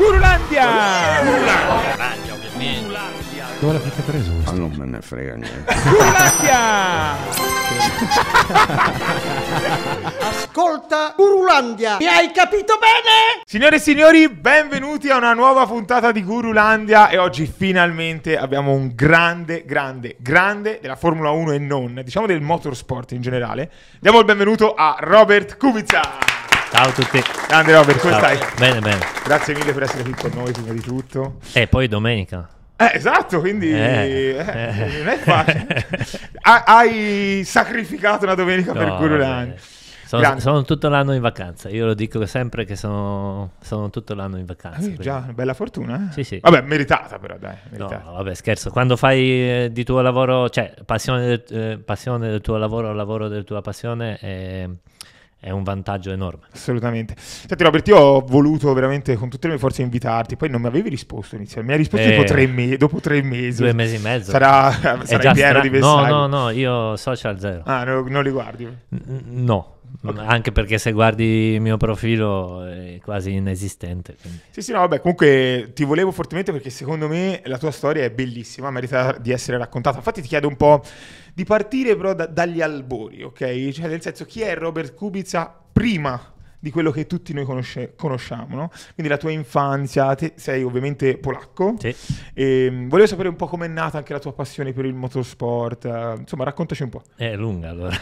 Gurulandia! Gurulandia, ovviamente. Curulandia. Dove l'avete preso questo? Ah, non me ne frega niente. Gurulandia! Ascolta Gurulandia, mi hai capito bene? Signore e signori, benvenuti a una nuova puntata di Gurulandia e oggi finalmente abbiamo un grande, grande, grande della Formula 1 e non, diciamo del motorsport in generale. Diamo il benvenuto a Robert Kubica. Ciao a tutti. Grande Robert, come stai? Bene, bene. Grazie mille per essere qui con noi prima di tutto. E eh, poi domenica. Eh, esatto, quindi eh, eh, non è eh. facile. Hai sacrificato una domenica no, per Gurulani. Sono, sono, tutto l'anno in vacanza. Io lo dico sempre che sono, sono tutto l'anno in vacanza. Eh, già, bella fortuna. Eh? Sì, sì. Vabbè, meritata però, dai. Meritata. No, vabbè, scherzo. Quando fai eh, di tuo lavoro, cioè passione del, eh, passione del tuo lavoro, lavoro della tua passione, Eh, è un vantaggio enorme. Assolutamente. Senti Robert, io ho voluto veramente con tutte le mie forze invitarti, poi non mi avevi risposto inizialmente, mi hai risposto eh, dopo, tre me- dopo, tre mesi. Due mesi e mezzo. Sarà, sarà pieno stra- di messaggi. No, no, no, io social zero. Ah, no, non li guardi? N- no. Okay. Anche perché se guardi il mio profilo è quasi inesistente. Quindi. Sì, sì, no, vabbè, comunque ti volevo fortemente perché secondo me la tua storia è bellissima, merita di essere raccontata. Infatti ti chiedo un po' di partire però da, dagli albori, ok? Cioè nel senso chi è Robert Kubica prima di quello che tutti noi conosce- conosciamo, no? Quindi la tua infanzia, te sei ovviamente polacco. Sì. E ehm, volevo sapere un po' com'è nata anche la tua passione per il motorsport. Uh, insomma, raccontaci un po'. È lunga allora.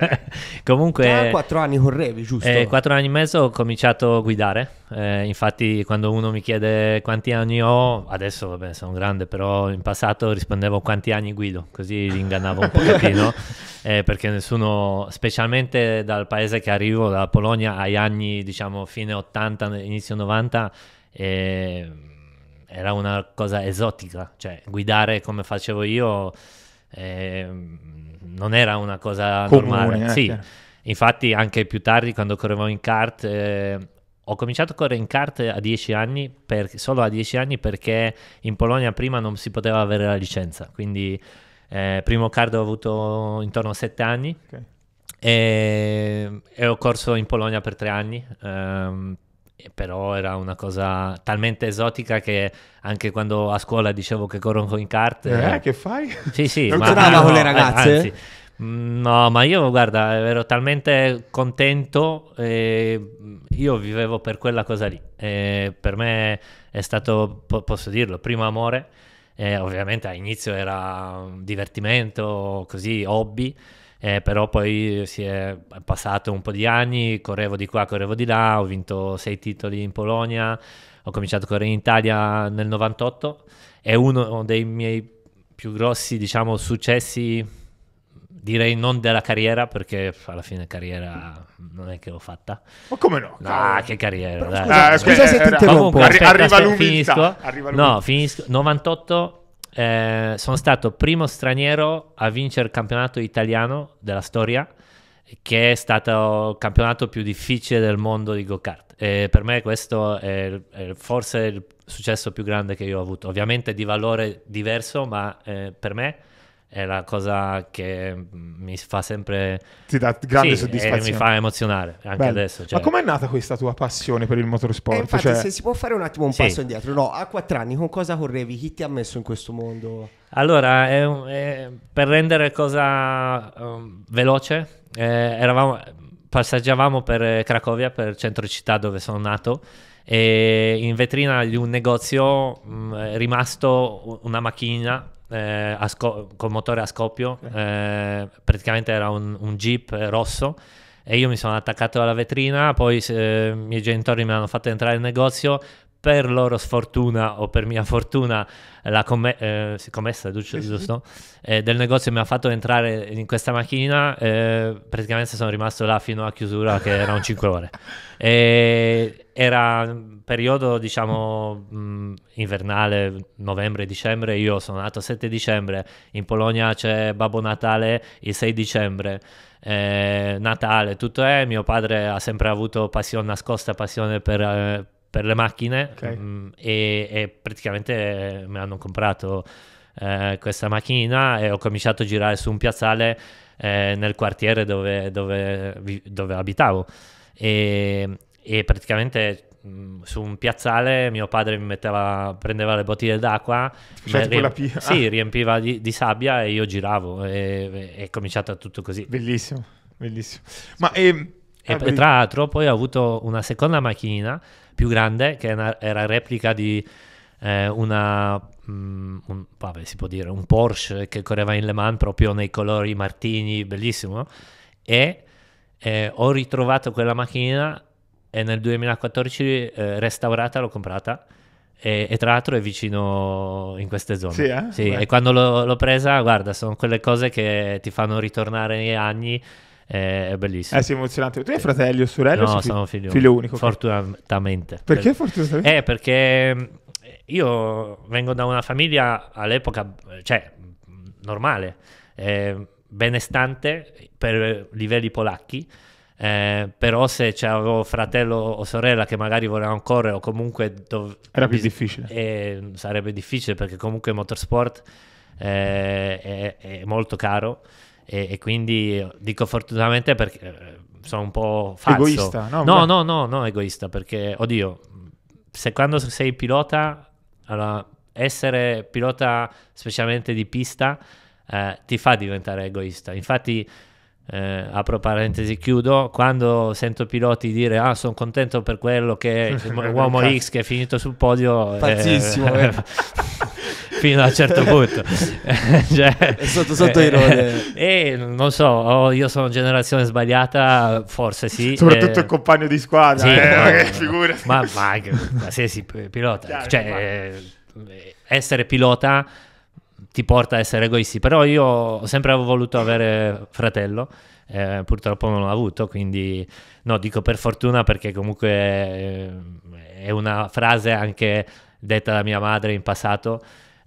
Eh, Comunque... Tra quattro anni con Revi, giusto? Eh, quattro anni e mezzo ho cominciato a guidare eh, infatti, quando uno mi chiede quanti anni ho, adesso vabbè, sono grande, però in passato rispondevo quanti anni guido, così li ingannavo un pochettino. eh, perché nessuno, specialmente dal paese che arrivo, dalla Polonia, agli anni diciamo fine 80, inizio 90, eh, era una cosa esotica, cioè guidare come facevo io eh, non era una cosa Comune, normale. Eh, sì. Infatti anche più tardi quando correvo in kart eh, ho cominciato a correre in kart a 10 anni, per, solo a 10 anni perché in Polonia prima non si poteva avere la licenza, quindi eh, primo kart ho avuto intorno a 7 anni okay. e, e, ho corso in Polonia per 3 anni, ehm, però era una cosa talmente esotica che anche quando a scuola dicevo che corro in kart... Eh, eh che fai? Sì, sì. Non ma, ah, no, le ragazze? Anzi, No, ma io guarda, ero talmente contento, eh, io vivevo per quella cosa lì, eh, per me è stato, posso dirlo, primo amore, eh, ovviamente all'inizio era divertimento, così, hobby, però poi si è passato un po' di anni, correvo di qua, correvo di là, ho vinto sei titoli in Polonia, ho cominciato a correre in Italia nel 98, è uno dei miei più grossi, diciamo, successi direi non della carriera perché alla fine carriera non è che l'ho fatta ma come no? ah che carriera scusa, eh, scusa eh, se ti eh, interrompo comunque, aspetta, arriva aspetta, finisco. Arriva no finisco 98 eh, sono stato primo straniero a vincere il campionato italiano della storia che è stato il campionato più difficile del mondo di go-kart. E per me questo è, è, forse il successo più grande che io ho avuto. Ovviamente di valore diverso, ma eh, per me è la cosa che mi fa sempre... Ti dà grande sì, soddisfazione. E mi fa emozionare anche Bello. adesso. Cioè... Ma com'è nata questa tua passione per il motorsport? Eh, infatti, cioè... se si può fare un attimo un sì. passo indietro. No, a quattro anni con cosa correvi? Chi ti ha messo in questo mondo? Allora, è, è, per rendere cosa um, veloce, eh, eravamo, passeggiavamo per Cracovia, per centro città dove sono nato, e in vetrina di un negozio mh, mm, è rimasto una macchina eh, scop- con motore a scoppio, eh, praticamente era un, un, jeep rosso e io mi sono attaccato alla vetrina, poi eh, i miei genitori mi hanno fatto entrare in negozio, per loro sfortuna o per mia fortuna la comm- eh, commessa giusto? Eh, del negozio mi ha fatto entrare in questa macchina eh, praticamente sono rimasto là fino a chiusura che erano 5 ore e era un periodo diciamo mh, mm, invernale novembre dicembre io sono nato il 7 dicembre in Polonia c'è Babbo Natale il 6 dicembre eh, Natale tutto è eh, mio padre ha sempre avuto passione nascosta passione per eh, per le macchine okay. mh, mm, e, e, praticamente mi hanno comprato eh, questa macchinina e ho cominciato a girare su un piazzale eh, nel quartiere dove, dove, dove abitavo e, e praticamente mm, su un piazzale mio padre mi metteva, prendeva le bottiglie d'acqua, cioè, riemp- pi- ah. sì, riempiva di, di, sabbia e io giravo e, è cominciato tutto così. Bellissimo, bellissimo. Ma, ehm, e, ah, e tra l'altro poi ho avuto una seconda macchinina più grande che una, era replica di eh, una, mm, un, vabbè, si può dire, un Porsche che correva in Le Mans proprio nei colori martini, bellissimo. E eh, ho ritrovato quella macchina e nel 2014 eh, restaurata l'ho comprata. E, e, tra l'altro è vicino in queste zone. Sì, eh? sì e quando l'ho, l'ho presa, guarda, sono quelle cose che ti fanno ritornare negli anni è, bellissimo. Eh sì, emozionante. Tu hai fratelli o sorelle? No, sono figlio, figlio, unico. Fortunatamente. Perché fortunatamente? Eh, perché mm, io vengo da una famiglia all'epoca, cioè, normale, eh, benestante per livelli polacchi. Eh, però se c'avevo fratello o sorella che magari volevano correre o comunque dov- era più difficile eh, sarebbe difficile perché comunque il motorsport eh, è, è molto caro e, e quindi dico fortunatamente perché eh, sono un po' falso. Egoista, no? No, no, no, no, egoista, perché, oddio, se quando sei pilota, allora, essere pilota specialmente di pista eh, ti fa diventare egoista. Infatti, eh, apro parentesi, chiudo, quando sento piloti dire ah sono contento per quello che uomo X che è finito sul podio... Eh, Pazzissimo! Eh, fino a un certo punto. cioè, sotto sotto eh, eh, non so, oh, io sono generazione sbagliata, forse sì. Soprattutto eh, il compagno di squadra, sì, eh, no, no, no. Ma, ma qualsiasi pilota, Chiaro, cioè, ma... Eh, essere pilota ti porta a essere egoisti, però io ho sempre voluto avere fratello. Eh, purtroppo non l'ho avuto, quindi no, dico per fortuna perché comunque eh, è una frase anche detta da mia madre in passato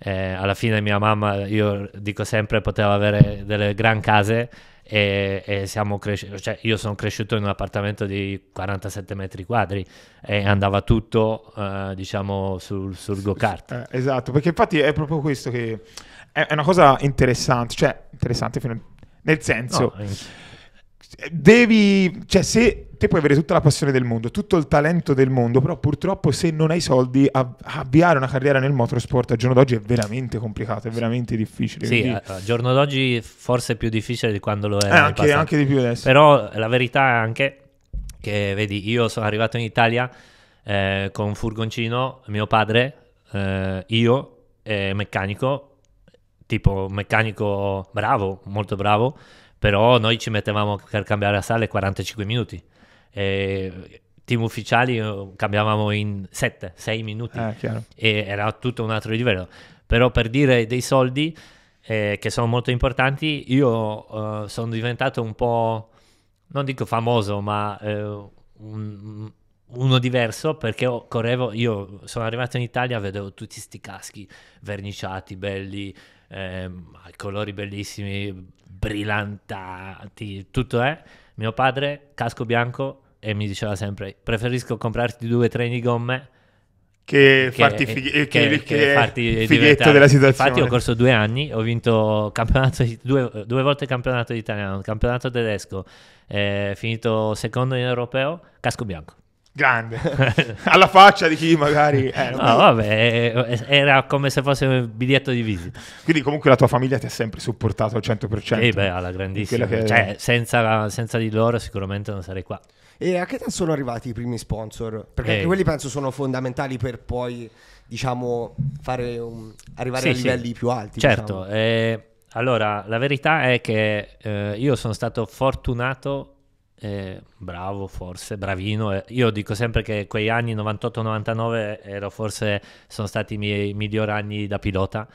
eh, alla fine mia mamma, io dico sempre, poteva avere delle gran case e, e siamo cresciuti, cioè io sono cresciuto in un appartamento di 47 metri quadri e andava tutto, eh, diciamo, sul, sul go-kart. Eh, esatto, perché infatti è proprio questo che è, una cosa interessante, cioè interessante fino a... nel senso... No, in... Devi, cioè se te puoi avere tutta la passione del mondo, tutto il talento del mondo, però purtroppo se non hai soldi avviare una carriera nel motorsport al giorno d'oggi è veramente complicato, è veramente difficile. Sì, eh, al giorno d'oggi forse è più difficile di quando lo era. Eh, anche, anche di più adesso. Però la verità è anche che, vedi, io sono arrivato in Italia eh, con un furgoncino, mio padre, eh, io, eh, meccanico, tipo meccanico bravo, molto bravo, però noi ci mettevamo per cambiare la sale 45 minuti eh, team ufficiali eh, cambiavamo in 7-6 minuti ah, e era tutto un altro livello. Però per dire dei soldi eh, che sono molto importanti, io eh, sono diventato un po', non dico famoso, ma eh, un, uno diverso perché correvo, io sono arrivato in Italia, vedevo tutti questi caschi verniciati, belli, ehm, colori bellissimi, brillanti, tutto è. Eh. Mio padre, casco bianco, e mi diceva sempre preferisco comprarti due treni gomme che, che farti, fighi- eh, che, che, che farti fighetto della situazione. Infatti ho corso due anni, ho vinto di, due, due, volte campionato italiano, campionato tedesco, eh, finito secondo in europeo, casco bianco. Grande, alla faccia di chi magari... Eh, no, mi... vabbè, eh, eh, era come se fosse un biglietto di visita. Quindi comunque la tua famiglia ti ha sempre supportato al 100%. Sì, beh, alla grandissima. Cioè, senza, senza di loro sicuramente non sarei qua. E a che età sono arrivati i primi sponsor? Perché anche eh. quelli penso sono fondamentali per poi, diciamo, fare un, arrivare sì, a livelli sì. più alti. Certo, diciamo. eh, allora la verità è che eh, io sono stato fortunato eh, bravo forse, bravino. Eh, io dico sempre che quegli anni 98-99 ero forse sono stati i miei migliori anni da pilota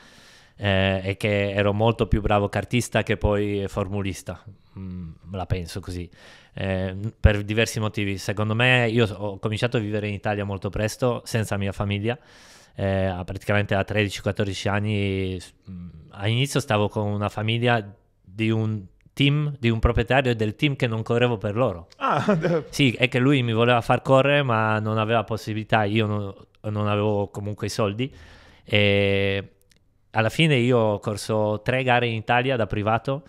eh, e che ero molto più bravo cartista che poi formulista mh, mm, la penso così, eh, per diversi motivi. Secondo me io ho cominciato a vivere in Italia molto presto, senza mia famiglia, eh, praticamente a 13-14 anni. Mm, all'inizio stavo con una famiglia di un team, di un proprietario del team che non correvo per loro. Ah. Sì, è che lui mi voleva far correre ma non aveva possibilità, io non, non avevo comunque i soldi. E alla fine io ho corso tre gare in Italia da privato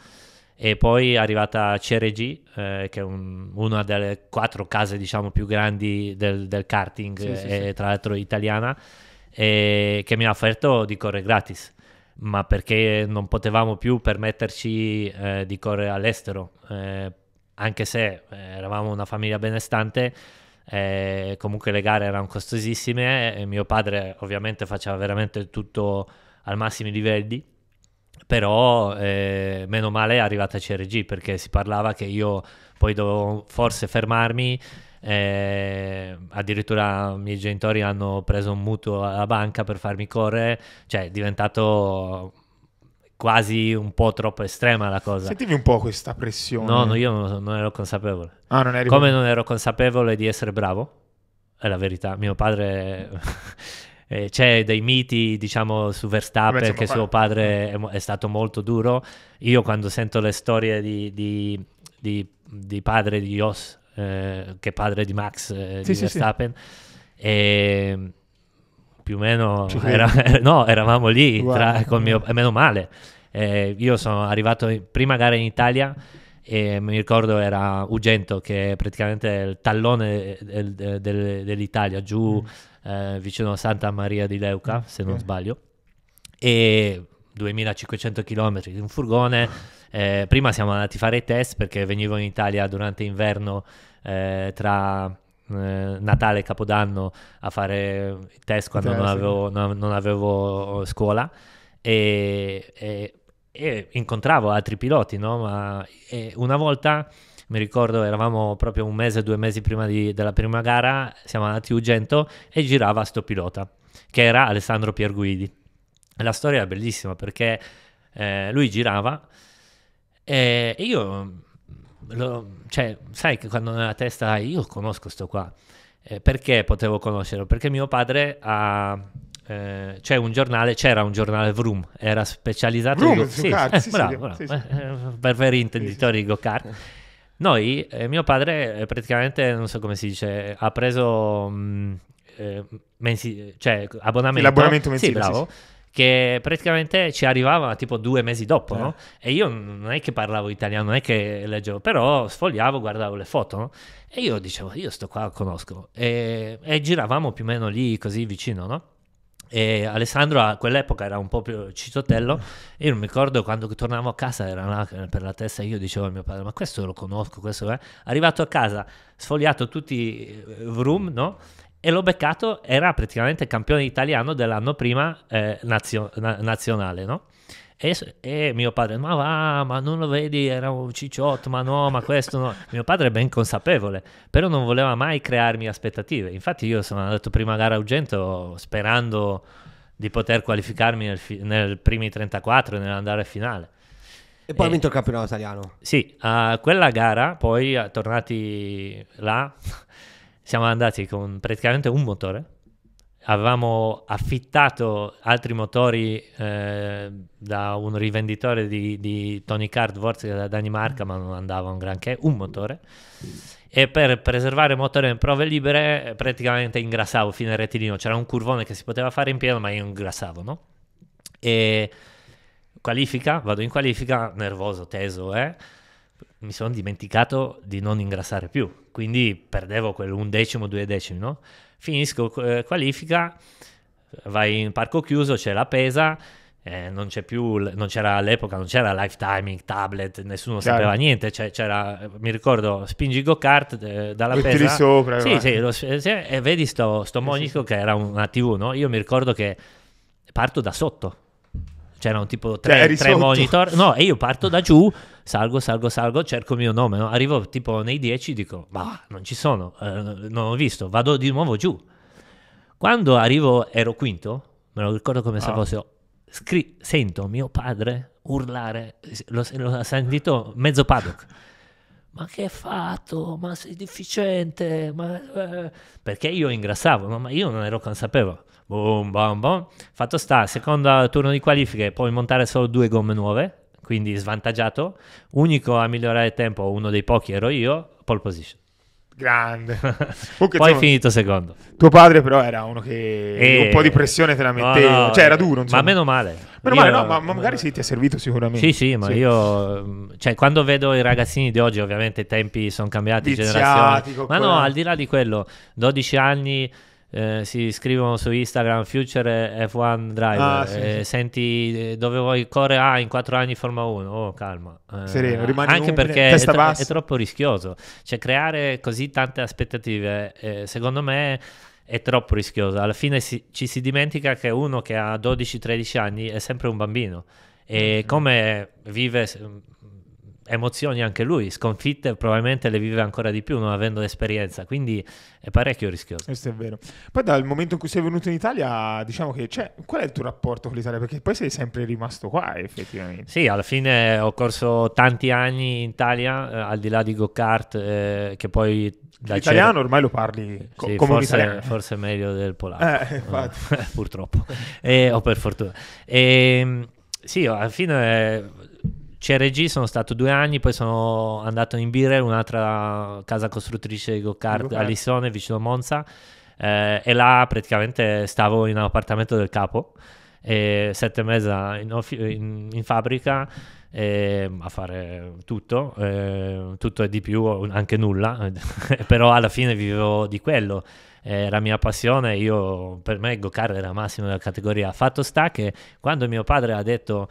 e poi è arrivata CRG, eh, che è un, una delle quattro case diciamo più grandi del, del karting, sì, sì, e, eh, sì. tra l'altro italiana, e, che mi ha offerto di correre gratis ma perché non potevamo più permetterci eh, di correre all'estero, eh, anche se eh, eravamo una famiglia benestante, eh, comunque le gare erano costosissime e mio padre ovviamente faceva veramente tutto al massimo livelli però eh, meno male è arrivata CRG perché si parlava che io poi dovevo forse fermarmi. Eh, addirittura i miei genitori hanno preso un mutuo alla banca per farmi correre, cioè è diventato quasi un po' troppo estrema la cosa. Sentivi un po' questa pressione? No, no io non, non ero consapevole. Ah, non Come non ero consapevole di essere bravo, è la verità. Mio padre eh, c'è dei miti, diciamo, su Verstappen Vabbè, che suo padre mm. è, è, stato molto duro. Io quando sento le storie di, di, di, di padre di Jos, eh, che è padre di Max, eh, sì, di sì, Verstappen, sì. Ehm, e più o meno era, no, eravamo lì wow. tra, con mio, eh, meno male. Eh, io sono arrivato in prima gara in Italia e mi ricordo era Ugento che è praticamente il tallone eh, del, del, dell'Italia giù mm eh, vicino a Santa Maria di Leuca, mm. se non okay. sbaglio, e 2500 km in un furgone. Ah. Eh, prima siamo andati a fare i test perché venivo in Italia durante inverno eh, tra eh, Natale e Capodanno a fare i test quando non avevo, non eh, avevo, scuola e, e, e incontravo altri piloti, no? Ma, una volta mi ricordo eravamo proprio un mese, due mesi prima di, della prima gara, siamo andati a Ugento e girava sto pilota, che era Alessandro Pierguidi. La storia è bellissima perché eh, lui girava e, io, lo, cioè, sai che quando nella testa io conosco sto qua, eh, perché potevo conoscerlo? Perché mio padre ha eh, c'è un giornale, c'era un giornale Vroom, era specializzato in go-kart. Sì, sì, eh, sì, bravo, bravo. Eh, per veri intenditori di go-kart. Noi, eh, mio padre, eh, praticamente, non so come si dice, ha preso mh, mm, eh, mensi- cioè, abbonamento. L'abbonamento mensile. Sì, bravo. Sì, sì. Che praticamente ci arrivava tipo due mesi dopo, eh. no? E io non è che parlavo italiano, non è che leggevo, però sfogliavo, guardavo le foto, no? E io dicevo, io sto qua, conosco. E, e giravamo più o meno lì, così vicino, no? E Alessandro a quell'epoca era un po' più ciciotello e mm. io mi ricordo quando tornavo a casa era là per la testa io dicevo a mio padre ma questo lo conosco questo è arrivato a casa sfogliato tutti i eh, room no? e l'ho beccato era praticamente campione italiano dell'anno prima eh, nazio- na- nazionale no? E, e, mio padre, ma va, ma non lo vedi, era un cicciotto, ma no, ma questo no. Mio padre è ben consapevole, però non voleva mai crearmi aspettative. Infatti io sono andato prima a gara a Ugento sperando di poter qualificarmi nel, fi- nel primi 34 e nell'andare a finale. E poi ha vinto il campionato italiano. Sì, a quella gara, poi tornati là, siamo andati con praticamente un motore avevamo affittato altri motori eh, da un rivenditore di, di Tony Cardworth della Danimarca, ma non andava un granché, un motore. E per preservare il motore in prove libere, praticamente ingrassavo fino al rettilineo. C'era un curvone che si poteva fare in pieno, ma io ingrassavo, no? E qualifica, vado in qualifica, nervoso, teso, eh? Mi sono dimenticato di non ingrassare più, quindi perdevo quell'undecimo, due decimi, no? finisco eh, qualifica, vai in parco chiuso, c'è la pesa, eh, non, più, non c'era all'epoca, non c'era life timing, tablet, nessuno Chiaro. sapeva niente. Cioè, c'era, mi ricordo, spingi go kart eh, dalla lo pesa. sopra. Sì, sì, lo, eh, sì, e vedi sto, sto monico che era una TV, no? Io mi ricordo che parto da sotto c'erano tipo tre, cioè, tre monitor. No, e io parto da giù, salgo, salgo, salgo, cerco il mio nome. No? Arrivo tipo nei 10, dico, ma non ci sono, eh, non ho visto, vado di nuovo giù. Quando arrivo, ero quinto, me lo ricordo come se ah. fosse, scri- sento mio padre urlare, lo, lo ha sentito mezzo paddock. ma che hai fatto? Ma sei deficiente? Ma, eh. Perché io ingrassavo, no? ma io non ero consapevole. Boom, boom, boom. Fatto sta, secondo turno di qualifiche puoi montare solo due gomme nuove, quindi svantaggiato. Unico a migliorare il tempo, uno dei pochi ero io, pole position. Grande. Comunque, Poi è finito secondo. Tuo padre però era uno che e... Eh. un po' di pressione te la metteva, no, no, cioè era duro. Insomma. Ma meno male. Meno male, no, ma, ma magari sì, ti è servito sicuramente. Sì, sì, ma sì. io... Cioè, quando vedo i ragazzini di oggi, ovviamente i tempi sono cambiati, Viziati, generazioni. Ma no, al di là di quello, 12 anni eh, si scrivono su Instagram Future F1 Driver ah, sì, eh, sì. senti eh, dove vuoi correre ah in 4 anni Formula 1 oh calma Sereno, rimani anche perché è, tro- è, troppo rischioso cioè creare così tante aspettative eh, secondo me è troppo rischioso alla fine si, ci si dimentica che uno che ha 12-13 anni è sempre un bambino e mm, mm. come vive emozioni anche lui, sconfitte probabilmente le vive ancora di più non avendo l'esperienza, quindi è parecchio rischioso. Questo è vero. Poi dal momento in cui sei venuto in Italia, diciamo che cioè, qual è il tuo rapporto con l'Italia? Perché poi sei sempre rimasto qua effettivamente. Sì, alla fine ho corso tanti anni in Italia, eh, al di là di go-kart, eh, che poi... L'italiano c'era... ormai lo parli co- sì, come forse, italiano. Forse meglio del polacco, eh, purtroppo, eh, o per fortuna. E, ehm, sì, alla fine CRG sono stato due anni, poi sono andato in Birrel, un'altra casa costruttrice di go-kart a Lissone, vicino a Monza, eh, e là praticamente stavo in un appartamento del capo, e sette e mezza in, in, in fabbrica a fare tutto, eh, tutto e di più, anche nulla, però alla fine vivevo di quello. Eh, la mia passione, io, per me go-kart era la massima della categoria. Fatto sta che quando mio padre ha detto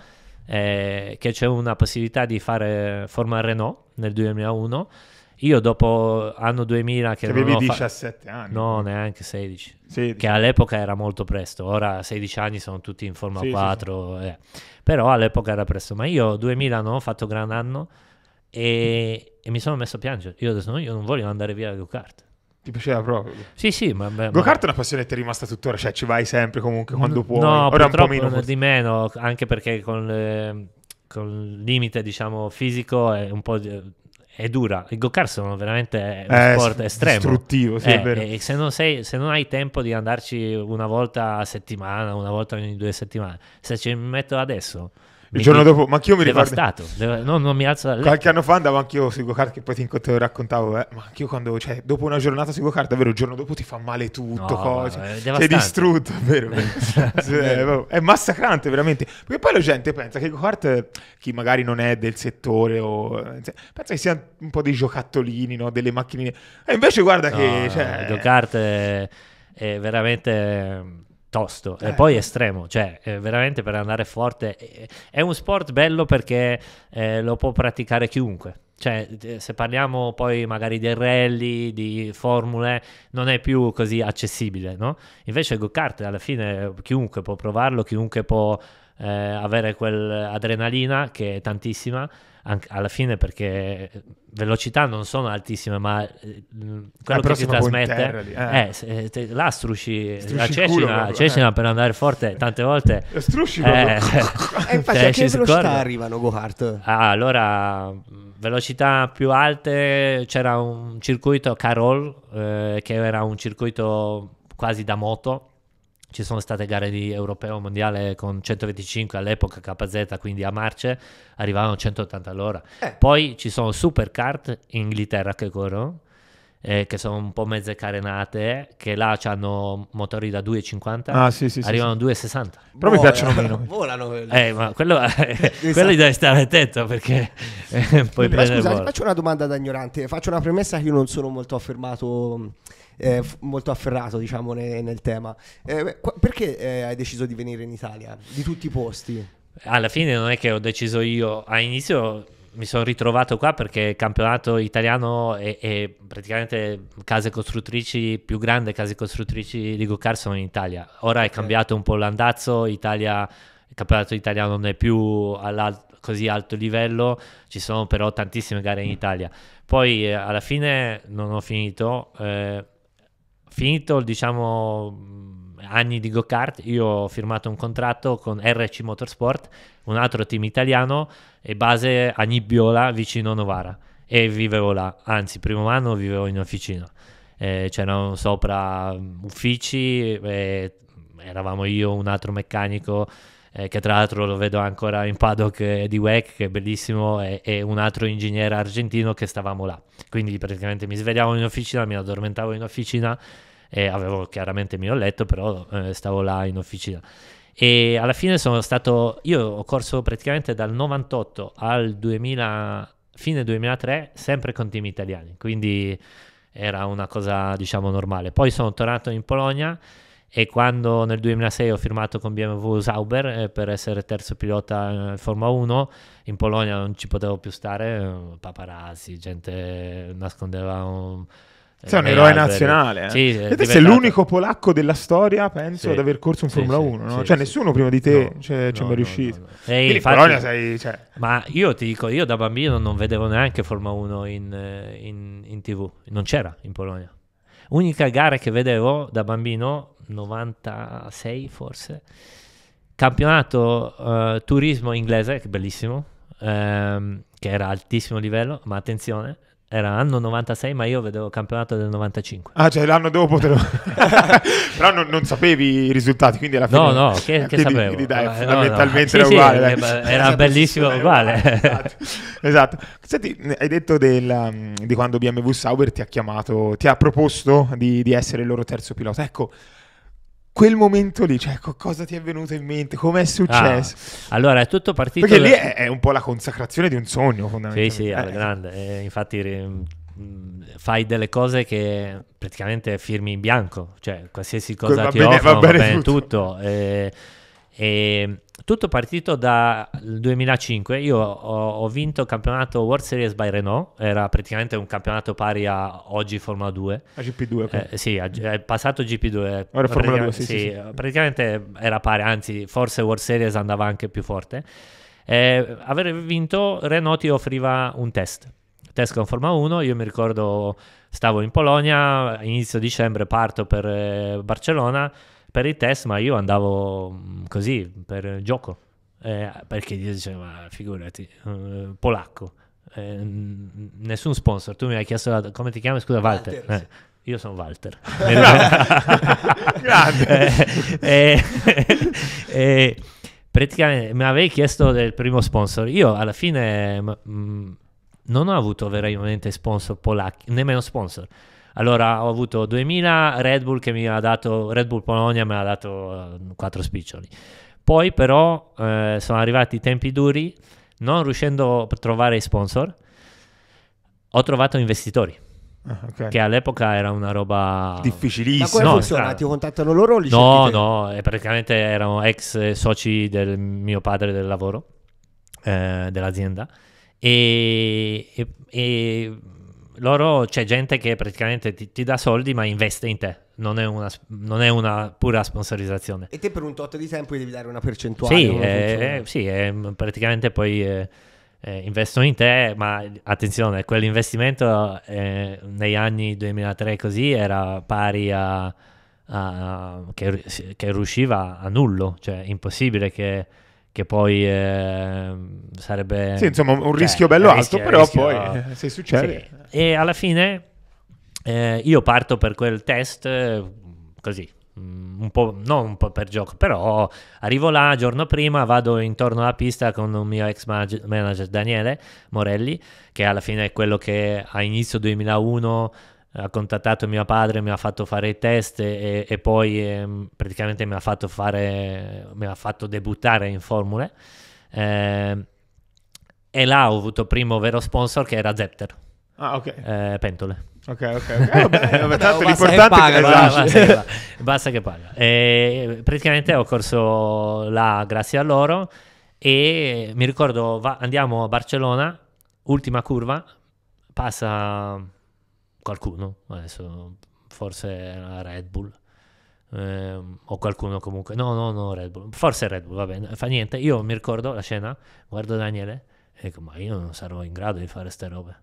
eh, che c'è una possibilità di fare Forma Renault nel 2001. Io dopo anno 2000 che, avevi 17 fa... anni. No, neanche 16. 16. Che all'epoca era molto presto, ora 16 anni sono tutti in Forma sì, 4, sì, sì. Eh. però all'epoca era presto. Ma io 2000 non ho fatto gran anno e, e mi sono messo a piangere. Io ho detto no, io non voglio andare via da go-kart. Ti piaceva proprio? Sì, sì, ma... Beh, Go-kart ma... è una passione che ti è rimasta tuttora, cioè ci vai sempre comunque quando puoi. No, Ora un po' meno, forse. di meno, anche perché con, eh, con il limite, diciamo, fisico è un po'... Di, è dura. I go-kart sono veramente un è eh, sport estremo. Distruttivo, sì, eh, è vero. E se non, sei, se non, hai tempo di andarci una volta a settimana, una volta ogni due settimane, se ci metto adesso il giorno dopo, ma anch'io mi ricordo. Devastato, deva... no, non mi alzo da Qualche anno fa andavo anch'io sui go-kart, che poi ti incontro raccontavo, eh, ma anch'io quando, cioè, dopo una giornata sui go-kart, davvero, il giorno dopo ti fa male tutto, no, cose, sei distrutto, vero? è, è massacrante, veramente. Perché poi la gente pensa che i go-kart, chi magari non è del settore, o, cioè, pensa che siano un po' dei giocattolini, no? delle macchinine. E invece guarda no, che... Cioè... Il go-kart è, è veramente tosto eh. e poi estremo, cioè eh, veramente per andare forte eh, è un sport bello perché eh, lo può praticare chiunque. Cioè, eh, se parliamo poi magari del rally, di formule, non è più così accessibile, no? Invece il go-kart alla fine chiunque può provarlo, chiunque può eh, avere quell'adrenalina che è tantissima alla fine perché velocità non sono altissime, ma eh, quello che si trasmette terra, eh. Eh, la strusci, strusci la cecina, cecina eh. per andare forte tante volte. Eh, strusci eh, e infatti a che velocità arrivano go Ah, allora velocità più alte c'era un circuito Carol che era un circuito quasi da moto ci sono state gare di europeo mondiale con 125 all'epoca KZ, quindi a marce arrivavano 180 all'ora. Eh. Poi ci sono supercart in Inghilterra che corrono, eh, che sono un po' mezze carenate, che là hanno motori da 2,50, ah, sì, sì, arrivano sì, 2,60. Però Vola, mi piacciono meno. Volano. Eh, ma quello, eh, quello devi stare attento perché eh, poi ma scusa faccio una domanda da ignorante, faccio una premessa che io non sono molto affermato eh, molto afferrato diciamo nel, nel tema. Eh, perché eh, hai deciso di venire in Italia? Di tutti i posti? Alla fine non è che ho deciso io, all'inizio mi sono ritrovato qua perché il campionato italiano e, e praticamente case costruttrici più grandi case costruttrici di go sono in Italia. Ora è cambiato un po' l'andazzo, Italia, il campionato italiano non è più all'alto così alto livello, ci sono però tantissime gare in mm. Italia. Poi eh, alla fine non ho finito, eh, finito diciamo, mm, anni di go-kart, io ho firmato un contratto con RC Motorsport, un altro team italiano, e base a Nibbiola, vicino Novara. E vivevo là, anzi, primo anno vivevo in officina. Eh, c'erano sopra mm, uffici, eh, eravamo io, un altro meccanico eh, che tra l'altro lo vedo ancora in paddock eh, di WEC, che è bellissimo, e, e, un altro ingegnere argentino che stavamo là. Quindi praticamente mi svegliavo in officina, mi addormentavo in officina e avevo chiaramente il mio letto, però eh, stavo là in officina. E alla fine sono stato, io ho corso praticamente dal 98 al 2000, fine 2003, sempre con team italiani, quindi era una cosa diciamo normale. Poi sono tornato in Polonia e quando nel 2006 ho firmato con BMW Sauber eh, per essere terzo pilota in eh, Formula 1, in Polonia non ci potevo più stare, eh, paparazzi, gente nascondeva un... Eh, sei un eroe nazionale. Eh? Sì, e te sei l'unico polacco della storia, penso, sì. ad aver corso in Formula sì, 1. No? cioè, nessuno prima di te no, cioè, no, ci è mai riuscito. Ehi, infatti, sei, cioè... Ma io ti dico, io da bambino non vedevo neanche Formula 1 in, in, in tv, non c'era in Polonia. Unica gara che vedevo da bambino, 96 forse, campionato uh, turismo inglese, che bellissimo, ehm, che era altissimo livello, ma attenzione, era anno 96, ma io vedevo il campionato del 95. Ah, cioè l'anno dopo te lo... Però non, non, sapevi i risultati, quindi alla fine... No, no, che, che quindi, sapevo. Quindi dai, fondamentalmente eh, no, no. Sì, era uguale. Sì, eh, era, era bellissimo uguale. Eh, esatto. esatto. Senti, hai detto della, mm, di quando BMW Sauber ti ha chiamato, ti ha proposto di, di essere il loro terzo pilota. Ecco, quel momento lì, cioè, cosa ti è venuto in mente? Com'è successo? Ah, allora, è tutto partito. Perché lì è, è, un po' la consacrazione di un sogno, fondamentalmente. Sì, sì, alla eh. grande. Eh, infatti, mh, mm, fai delle cose che praticamente firmi in bianco, cioè, qualsiasi cioè, cosa va ti bene, offrono, va bene, va bene tutto. tutto. Eh, e tutto partito dal 2005. Io ho, ho, vinto il campionato World Series by Renault, era praticamente un campionato pari a oggi Formula 2. A GP2. Eh, sì, è passato GP2. Ora Formula 2, sì, sì, sì, Praticamente era pari, anzi forse World Series andava anche più forte. Eh, aver vinto Renault ti offriva un test test con Formula 1. Io mi ricordo, stavo in Polonia, inizio dicembre parto per eh, Barcellona, per i test, ma io andavo mm, così, per gioco. Eh, perché io dicevo, ma figurati, eh, polacco, eh, nessun sponsor. Tu mi hai chiesto la, come ti chiami? Scusa, Walter. Walter. Eh, io sono Walter. Grande. Eh, eh, praticamente mi avevi chiesto del primo sponsor. Io alla fine mh, non ho avuto veramente sponsor polacchi, nemmeno sponsor. Allora ho avuto 2000 Red Bull che mi ha dato, Red Bull Polonia mi ha dato 4 eh, spiccioli. Poi però eh, sono arrivati i tempi duri, non riuscendo a trovare sponsor, ho trovato investitori. Ah, okay. Che all'epoca era una roba difficilissima. Ma come no, funziona? Strano. Esatto. Ti contattano loro? Li no, no, praticamente erano ex eh, soci del mio padre del lavoro, eh, dell'azienda. e, e, e loro c'è gente che praticamente ti, ti dà soldi ma investe in te. Non è, una, non è, una, pura sponsorizzazione. E te per un tot di tempo devi dare una percentuale. Sì, eh, eh, sì eh, praticamente poi eh, eh investono in te, ma attenzione, quell'investimento eh, negli anni 2003 così era pari a... a che, che riusciva a nullo, cioè impossibile che che poi eh, sarebbe... Sì, insomma, un cioè, rischio beh, bello rischio, alto, però rischio, poi eh, se succede... Sì. E alla fine eh, io parto per quel test eh, così, mm, un po', non un po' per gioco, però arrivo là giorno prima, vado intorno alla pista con un mio ex manager Daniele Morelli, che alla fine è quello che a inizio 2001 ha contattato mio padre, mi ha fatto fare i test e, e poi eh, praticamente mi ha fatto fare, mi ha fatto debuttare in formule. Eh, e là ho avuto primo vero sponsor che era Zepter. Ah, ok. Eh, pentole. Ok, ok. okay. Eh, vabbè, vabbè, tanto l'importante che paga. Che basta, basta che paga. E praticamente ho corso là grazie a loro e mi ricordo va, andiamo a Barcellona, ultima curva, passa qualcuno, adesso forse la Red Bull. Eh, o qualcuno comunque no no no Red Bull forse Red Bull va bene fa niente io mi ricordo la scena guardo Daniele e dico ma io non sarò in grado di fare ste robe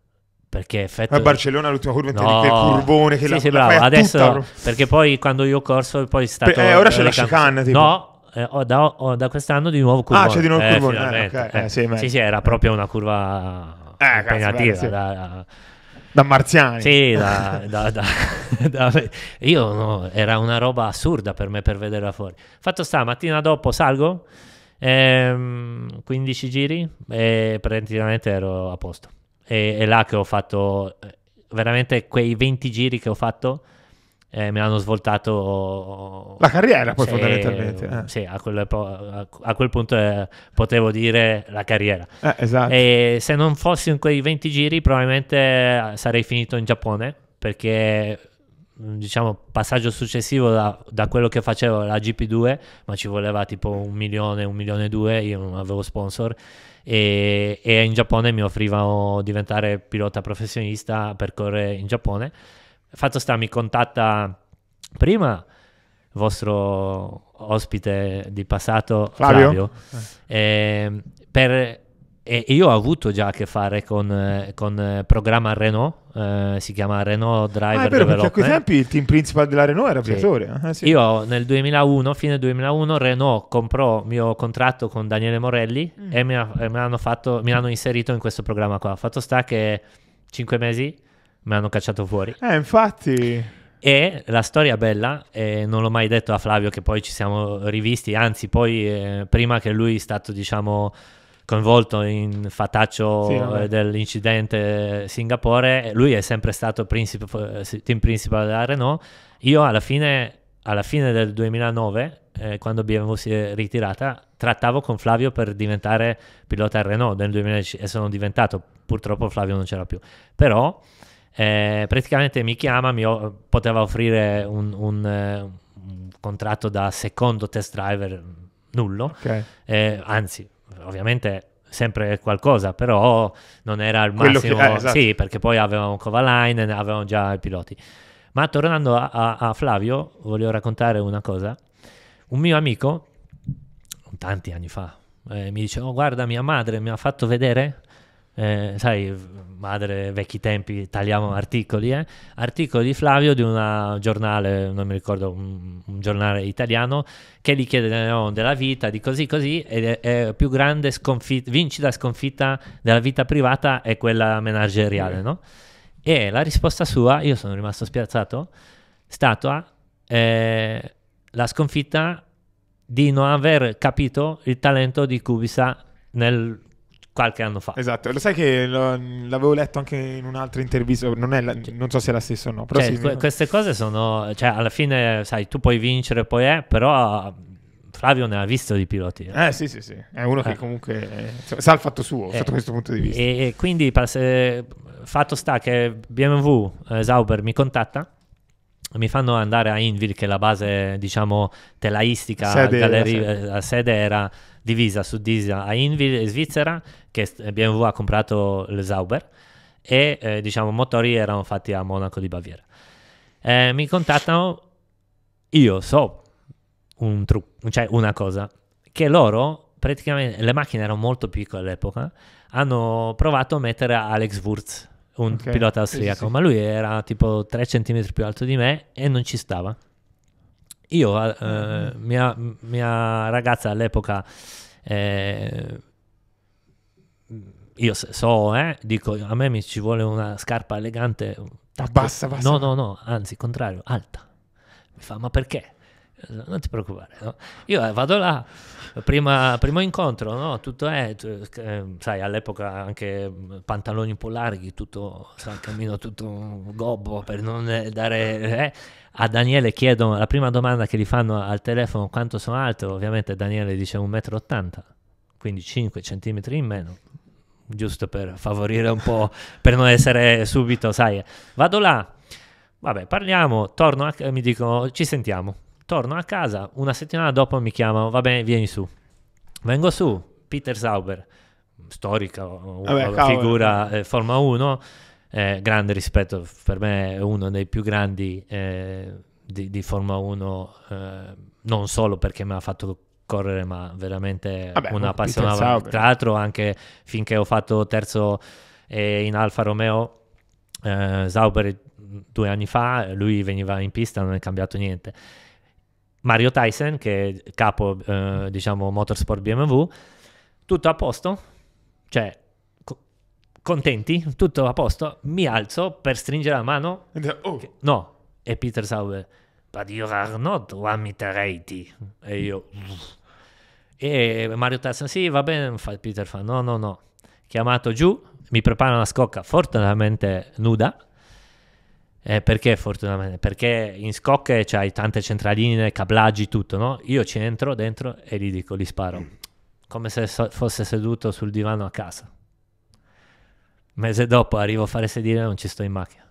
perché effetto... a Barcellona l'ultima curva no. che curvone che sì, la, sì, bravo. La adesso tutta... perché poi quando io ho corso poi è stato eh, ora c'è la chicane tipo. no eh, da, oh, da, quest'anno di nuovo curvone ah c'è di nuovo eh, curvone eh, eh, eh, okay. sì, sì, era proprio una curva eh, impegnativa cazzo, beh, sì. Da, da marziani. Sì, da, da, da, io no, era una roba assurda per me per vederla fuori. Fatto sta, mattina dopo salgo, ehm, 15 giri e praticamente ero a posto. E, è là che ho fatto eh, veramente quei 20 giri che ho fatto eh, me l'hanno svoltato la carriera poi se, fondamentalmente eh. sì, a, quel, a quel, punto eh, potevo dire la carriera eh, esatto. e se non fossi in quei 20 giri probabilmente eh, sarei finito in Giappone perché mm, diciamo passaggio successivo da, da quello che facevo la GP2 ma ci voleva tipo un milione un milione e due io non avevo sponsor e, e in Giappone mi offrivano diventare pilota professionista per correre in Giappone fatto sta, mi contatta prima il vostro ospite di passato, Flavio, Flavio eh, per e io ho avuto già a che fare con, con programma Renault, eh, si chiama Renault Driver ah, è vero, a quei tempi il team principal della Renault era Briatore. Sì. Eh, sì. Io nel 2001, fine 2001, Renault comprò il mio contratto con Daniele Morelli mm. e, mi, ha, e mi, hanno fatto, mi, hanno inserito in questo programma qua. Fatto sta che 5 mesi mi hanno cacciato fuori. Eh, infatti... E la storia bella, eh, non l'ho mai detto a Flavio che poi ci siamo rivisti, anzi poi eh, prima che lui è stato diciamo coinvolto in fataccio sì, no? Eh, dell'incidente Singapore, lui è sempre stato princip- eh, team principal della Renault, io alla fine, alla fine del 2009, eh, quando BMW si è ritirata, trattavo con Flavio per diventare pilota Renault nel 2010 e sono diventato, purtroppo Flavio non c'era più, però... Eh, praticamente mi chiama, mi o- poteva offrire un, un, eh, un, contratto da secondo test driver nullo, okay. eh, anzi ovviamente sempre qualcosa, però non era il massimo, che, eh, esatto. sì, perché poi avevamo Kovalainen, avevamo già i piloti. Ma tornando a, a, a Flavio, voglio raccontare una cosa. Un mio amico, tanti anni fa, eh, mi dice, oh, guarda, mia madre mi ha fatto vedere eh, sai, madre vecchi tempi, tagliamo articoli, eh? articolo di Flavio di un giornale, non mi ricordo, un, un, giornale italiano, che gli chiede no, della vita, di così così, e è, è più grande sconfit- vincita sconfitta della vita privata è quella menageriale, no? E la risposta sua, io sono rimasto spiazzato, statua, eh, la sconfitta di non aver capito il talento di Kubisa nel qualche anno fa. Esatto, lo sai che lo, l'avevo letto anche in un'altra intervista, non, la, cioè, non so se è la stessa o no. Cioè, sì, que- queste cose sono, cioè alla fine, sai, tu puoi vincere, poi è, però Flavio ne ha visto di piloti. Eh, eh sì, sì, sì, è uno eh. che comunque eh, sa il fatto suo, eh. sotto questo punto di vista. E, e quindi passe, eh, fatto sta che BMW eh, Sauber mi contatta mi fanno andare a Invil, che è la base, diciamo, telaistica, sede, galleria, la sede. La sede era divisa, suddivisa a Invil, Svizzera, che BMW ha comprato il Sauber, e eh, diciamo, motori erano fatti a Monaco di Baviera. Eh, mi contattano, io so un trucco, cioè una cosa, che loro praticamente, le macchine erano molto piccole all'epoca, hanno provato a mettere Alex Wurz un okay. pilota austriaco, sì, sì. ma lui era tipo 3 cm più alto di me e non ci stava. Io, eh, mm-hmm. mia, mia, ragazza all'epoca, eh, io so, eh, dico, a me mi ci vuole una scarpa elegante. Tacco. Bassa, bassa. No, no, no, anzi, contrario, alta. Mi fa, ma perché? non ti preoccupare, no? io eh, vado là, prima, primo incontro, no? tutto è, eh, sai, all'epoca anche mm, pantaloni un po' larghi, tutto, sai, cammino tutto gobbo per non eh, dare... Eh. A Daniele chiedo, la prima domanda che gli fanno al telefono, quanto sono alto? Ovviamente Daniele dice 1,80 m, quindi 5 cm in meno, giusto per favorire un po', per non essere subito, sai, vado là, vabbè, parliamo, torno, a, mi dicono, ci sentiamo Torno a casa, una settimana dopo mi chiamano, va bene, vieni su. Vengo su, Peter Sauber, storica Vabbè, figura eh, Formula 1, eh, grande rispetto, per me è uno dei più grandi eh, di, di, Formula 1, eh, non solo perché mi ha fatto correre, ma veramente Vabbè, una passione. Tra l'altro anche finché ho fatto terzo eh, in Alfa Romeo, eh, Sauber mm, due anni fa, lui veniva in pista, non è cambiato niente. Mario Tyson, che è capo, eh, diciamo, motorsport BMW. Tutto a posto? Cioè, co- contenti? Tutto a posto? Mi alzo per stringere la mano. Oh. Che, no, e Peter Sauer. But you are not 1,80 E io... E Mario Tyson, sì, va bene, fa, Peter fa, no, no, no. Chiamato giù, mi prepara una scocca fortunatamente nuda eh, perché fortunatamente? Perché in scocche c'hai tante centraline, cablaggi, tutto, no? Io ci entro dentro e gli dico, li sparo. Come se so- fosse seduto sul divano a casa. Mese dopo arrivo a fare sedile e non ci sto in macchina.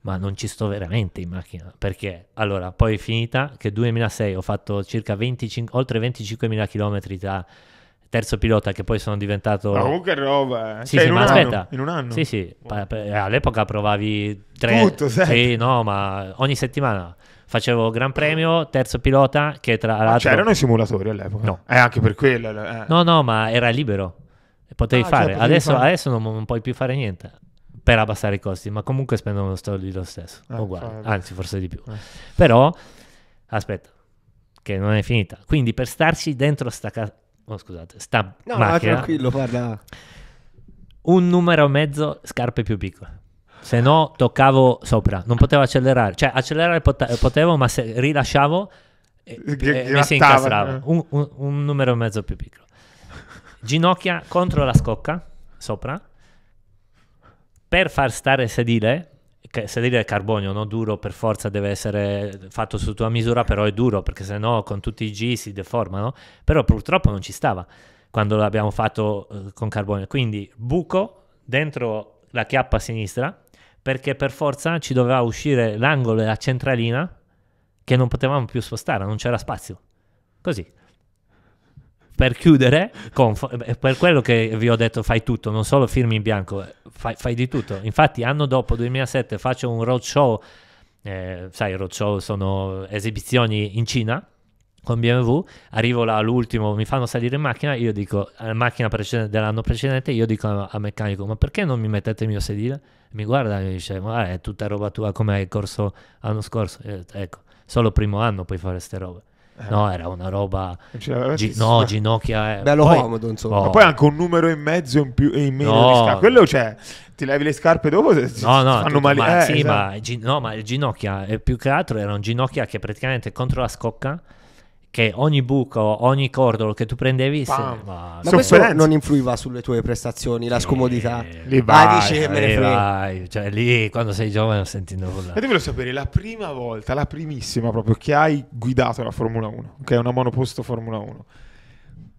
Ma non ci sto veramente in macchina. Perché? Allora, poi è finita che 2006 ho fatto circa 25, oltre 25.000 km da terzo pilota che poi sono diventato... Ma comunque roba... Eh. Sì, cioè, sì, ma aspetta. Anno, in un anno? Sì, sì. All'epoca provavi tre... Tutto, sei. Sì, no, ma ogni settimana facevo Gran Premio, terzo pilota, che tra ah, l'altro... Ma cioè, c'erano i simulatori all'epoca? No. Eh, anche per quello... Eh. No, no, ma era libero. Potevi ah, cioè, fare. Cioè, potevi adesso, fare. adesso non, non puoi più fare niente per abbassare i costi, ma comunque spendono lo soldi lo stesso, eh, uguale, anzi forse di più. Eh. Però, aspetta, che non è finita. Quindi per starci dentro sta ca- Oh, scusate, sta no, macchina. No, tranquillo, guarda. Un numero e mezzo, scarpe più piccole. Se no, toccavo sopra, non potevo accelerare. Cioè, accelerare potevo, ma se rilasciavo, eh, eh, mi si incastrava. Un, un, un numero e mezzo più piccolo. Ginocchia contro la scocca, sopra. Per far stare il sedile, sedile è carbonio, non duro, per forza deve essere fatto su tua misura, però è duro perché sennò con tutti i G si deformano, però purtroppo non ci stava quando l'abbiamo fatto eh, con carbonio. Quindi buco dentro la chiappa a sinistra perché per forza ci doveva uscire l'angolo e la centralina che non potevamo più spostare, non c'era spazio. Così per chiudere, con, eh, per quello che vi ho detto, fai tutto, non solo firmi in bianco, eh, fai, fai di tutto. Infatti, anno dopo, 2007, faccio un roadshow. Eh, sai, road show sono esibizioni in Cina con BMW, arrivo là all'ultimo, mi fanno salire in macchina, io dico, la eh, macchina precedente, dell'anno precedente, io dico al meccanico, ma perché non mi mettete il mio sedile? Mi guarda e mi dice, ma è tutta roba tua come hai corso l'anno scorso. Io, ecco, solo primo anno puoi fare queste robe. Eh. No, era una roba. gi- no, ginocchia. Eh. Bello poi, comodo, insomma. Oh. Ma poi anche un numero e mezzo in più in meno no. di scarpe. Quello cioè, ti levi le scarpe dopo. Se, se no, no, fanno tutto, male. Ma, eh, sì, esatto. ma, gi- no, ma il ginocchia, eh, più che altro era un ginocchia che praticamente contro la scocca che ogni buco, ogni cordolo che tu prendevi, se... ma, ma questo Sofferenza. non influiva sulle tue prestazioni, la scomodità. Eh, lì ah, vai, ah, dici che me Cioè, lì quando sei giovane non senti nulla. E devo sapere, la prima volta, la primissima proprio che hai guidato la Formula 1, che è una monoposto Formula 1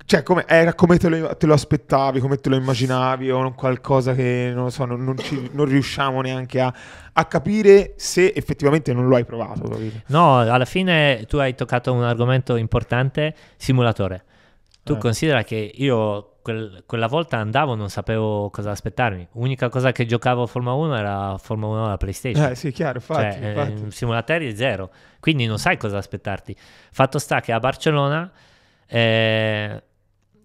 cioè, come, era come te lo, te lo, aspettavi, come te lo immaginavi, o qualcosa che non, so, non, non, ci, non riusciamo neanche a, a, capire se effettivamente non lo hai provato. Capito? No, alla fine tu hai toccato un argomento importante, simulatore. Tu eh. considera che io quel, quella volta andavo, non sapevo cosa aspettarmi. L'unica cosa che giocavo a Formula 1 era Formula 1 alla PlayStation. Eh, sì, chiaro, infatti. Cioè, infatti. Eh, Simulatori zero, quindi non sai cosa aspettarti. Fatto sta che a Barcellona. Eh,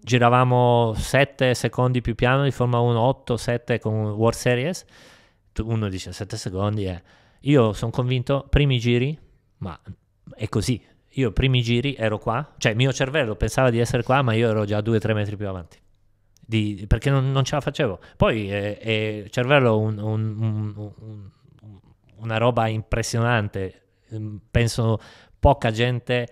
giravamo 7 secondi più piano di Formula 1, 8, 7 con World Series, uno dice 7 secondi eh. Io sono convinto, primi giri, ma è così. Io primi giri ero qua, cioè il mio cervello pensava di essere qua, ma io ero già 2-3 metri più avanti. Di, perché non, non, ce la facevo. Poi il eh, eh, cervello un, un, un, una roba impressionante. Ehm, penso poca gente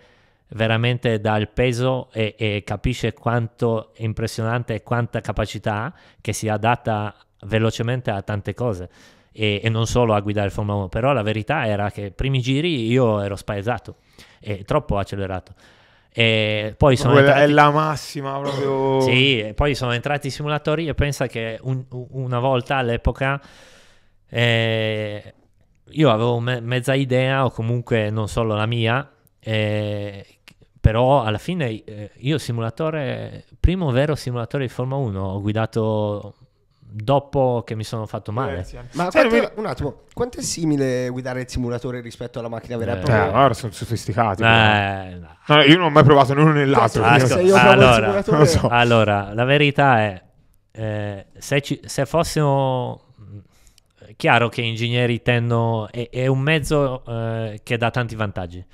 veramente dà il peso e, e capisce quanto è impressionante e quanta capacità che si adatta velocemente a tante cose. E, e, non solo a guidare Formula 1, però la verità era che primi giri io ero spaesato e troppo accelerato. E poi sono entrati... è la massima proprio. sì, poi sono entrati i simulatori e pensa che un, una volta all'epoca eh, io avevo me- mezza idea, o comunque non solo la mia, eh, però alla fine eh, io simulatore, primo vero simulatore di Formula 1, ho guidato dopo che mi sono fatto male. Ma Senti, quanto, un attimo, quanto è simile guidare il simulatore rispetto alla macchina vera e eh. propria? Eh, ora sono sofisticati. Eh, no. No, io non ho mai provato l'uno uno l'altro. Ah, se io allora, provo il so. allora, la verità è, eh, se, ci, se fossimo... Chiaro che ingegneri tendono... È, è un mezzo eh, che dà tanti vantaggi.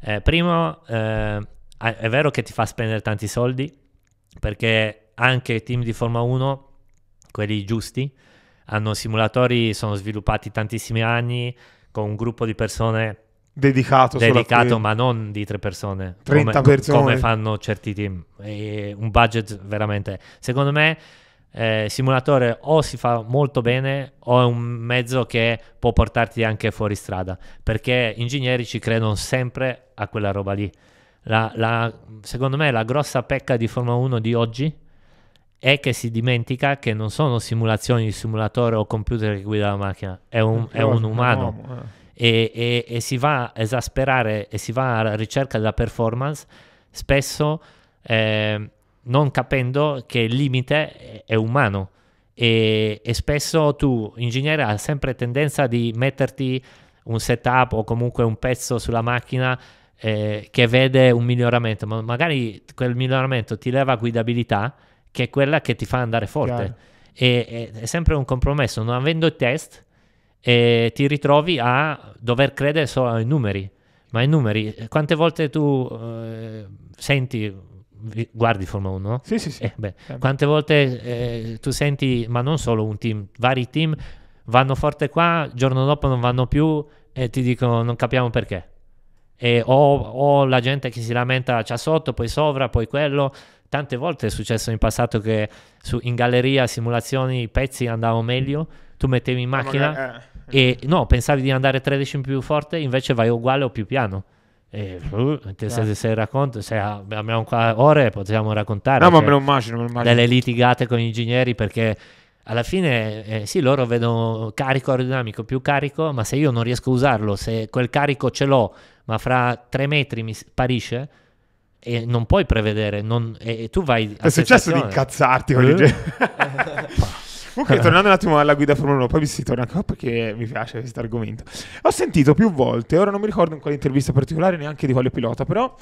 Eh, primo, eh, Ah, è vero che ti fa spendere tanti soldi, perché anche i team di Formula 1, quelli giusti, hanno simulatori, sono sviluppati tantissimi anni con un gruppo di persone dedicato, dedicato ma non di tre persone, 30 come, persone. come fanno certi team. E un budget veramente. Secondo me, eh, simulatore o si fa molto bene o è un mezzo che può portarti anche fuori strada, perché ingegneri ci credono sempre a quella roba lì. La, la, secondo me la grossa pecca di Formula 1 di oggi è che si dimentica che non sono simulazioni di simulatore o computer che guida la macchina, è un, è un umano. Eh. e, e, e, si va a esasperare e si va alla ricerca della performance spesso eh, non capendo che il limite è umano. E, e, spesso tu, ingegnere, hai sempre tendenza di metterti un setup o comunque un pezzo sulla macchina eh, che vede un miglioramento, ma magari quel miglioramento ti leva guidabilità, che è quella che ti fa andare forte. E, è, è sempre un compromesso, non avendo il test, eh, ti ritrovi a dover credere solo ai numeri. Ma i numeri, quante volte tu eh, senti, guardi Formula 1? Sì, sì, sì. Eh, beh, quante volte eh, tu senti, ma non solo un team, vari team vanno forte qua, giorno dopo non vanno più e ti dicono non capiamo perché e o, o la gente che si lamenta c'ha sotto, poi sovra, poi quello. Tante volte è successo in passato che su, in galleria, simulazioni, pezzi andavano meglio, tu mettevi in macchina Magari, eh, eh. e no, pensavi di andare 13 in più forte, invece vai uguale o più piano. E, uh, se, se, racconto, se abbiamo qua ore possiamo raccontare no, ma cioè, me lo immagino, me lo immagino. delle litigate con gli ingegneri perché alla fine eh, sì, loro vedono carico aerodinamico più carico, ma se io non riesco a usarlo, se quel carico ce l'ho, ma fra tre metri mi sparisce, e non puoi prevedere, non, e, e tu vai... È successo di incazzarti con uh. il Comunque, tornando un attimo alla guida Formula 1, poi si torna qua oh, perché mi piace questo argomento. Ho sentito più volte, ora non mi ricordo in quale intervista particolare neanche di quale pilota, però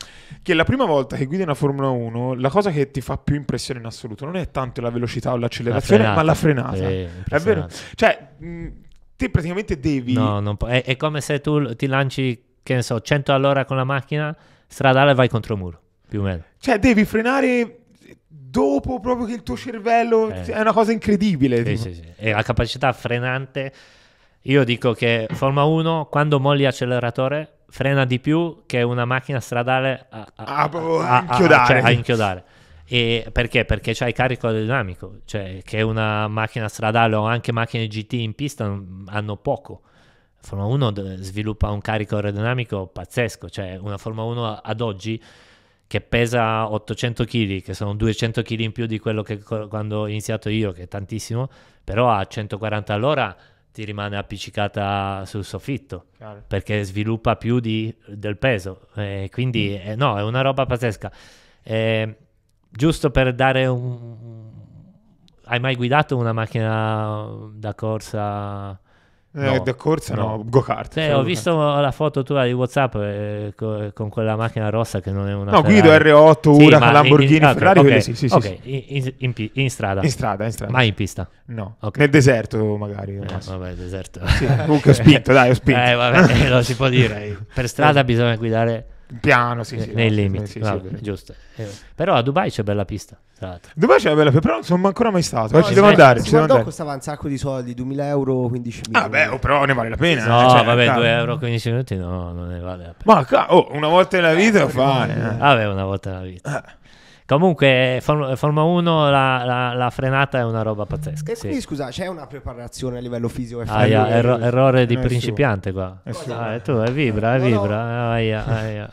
che la prima volta che guidi una Formula 1, la cosa che ti fa più impressione in assoluto non è tanto la velocità o l'accelerazione, la ma la frenata. È, è vero? Cioè, mh, te praticamente devi... No, è, è, come se tu ti lanci, che ne so, 100 all'ora con la macchina stradale e vai contro il muro, più o meno. Cioè, devi frenare dopo proprio che il tuo cervello eh. è una cosa incredibile. Sì, sì, sì. E la capacità frenante, io dico che Forma 1 quando molli acceleratore, frena di più che una macchina stradale a, a, ah, a, a inchiodare. Cioè, inchiodare. E perché? Perché c'hai carico aerodinamico, cioè che una macchina stradale o anche macchine GT in pista hanno poco. Forma 1 sviluppa un carico aerodinamico pazzesco, cioè una Forma 1 ad oggi che pesa 800 kg, che sono 200 kg in più di quello che quando ho iniziato io, che è tantissimo, però a 140 all'ora ti rimane appiccicata sul soffitto Chiaro. perché sviluppa più di, del peso. Eh, quindi, mm. eh, no, è una roba pazzesca. Eh, giusto per dare un. Hai mai guidato una macchina da corsa? No. Eh, corsa no, no. go-kart. Sì, ho visto la foto tua di Whatsapp eh, co- con quella macchina rossa che non è una No, Guido R8, sì, Lamborghini, in, in, Ferrari, okay, sì, sì, okay. sì, in, in, strada. In strada, in strada. Mai in pista? No, okay. nel deserto magari. Eh, vabbè, deserto. Sì, comunque ho spinto, dai, ho spinto. Eh, vabbè, lo si può dire. Per strada bisogna guidare Piano, sì, eh, sì, nei no, limiti, sì, vabbè, vabbè. giusto. Eh, però a Dubai c'è bella pista. Tra Dubai c'è bella pista, però non sono ancora mai stato. No, eh, ci devo andare. Ci devo andare. costava un sacco di soldi, 2000 euro, 15 mila. Ah, beh, oh, però ne vale la pena. No, eh, cioè, vabbè, 2 euro, 15 minuti, no, non ne vale la pena. Ma oh, una volta nella vita eh, lo fai. Vabbè, una volta nella vita. Eh. Comunque, Formula 1, la, la, la, frenata è una roba pazzesca. E quindi, scusa, c'è una preparazione a livello fisico? Ah, yeah, erro- eh, errore di principiante qua. ah, tu, è vibra, è vibra. No, no. Ah, yeah, ah, yeah.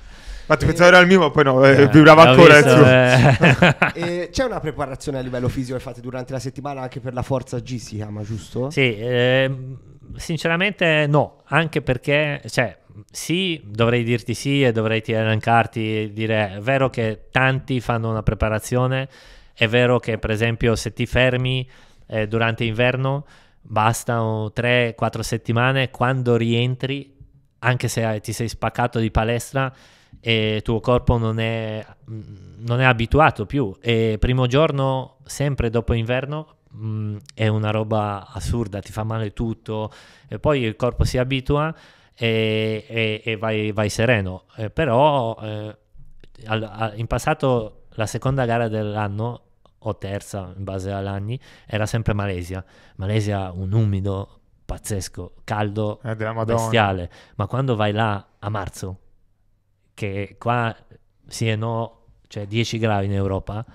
pensavo era il mio, poi no, eh, eh vibrava ancora. Visto, eh. c'è una preparazione a livello fisico che fate durante la settimana anche per la Forza G, si chiama, giusto? Sì, eh, sinceramente no, anche perché, cioè, sì, dovrei dirti sì e dovrei elencarti e dire è vero che tanti fanno una preparazione, è vero che per esempio se ti fermi eh, durante inverno bastano 3-4 settimane, quando rientri, anche se ti sei spaccato di palestra e il tuo corpo non è, mm, non è abituato più e primo giorno sempre dopo inverno mh, mm, è una roba assurda, ti fa male tutto e poi il corpo si abitua e, e, e vai, vai, sereno. Eh, però eh, al, a, in passato la seconda gara dell'anno o terza in base all'anni era sempre Malesia. Malesia un umido pazzesco, caldo, eh, bestiale. Ma quando vai là a marzo, che qua sì e no, cioè 10 gradi in Europa,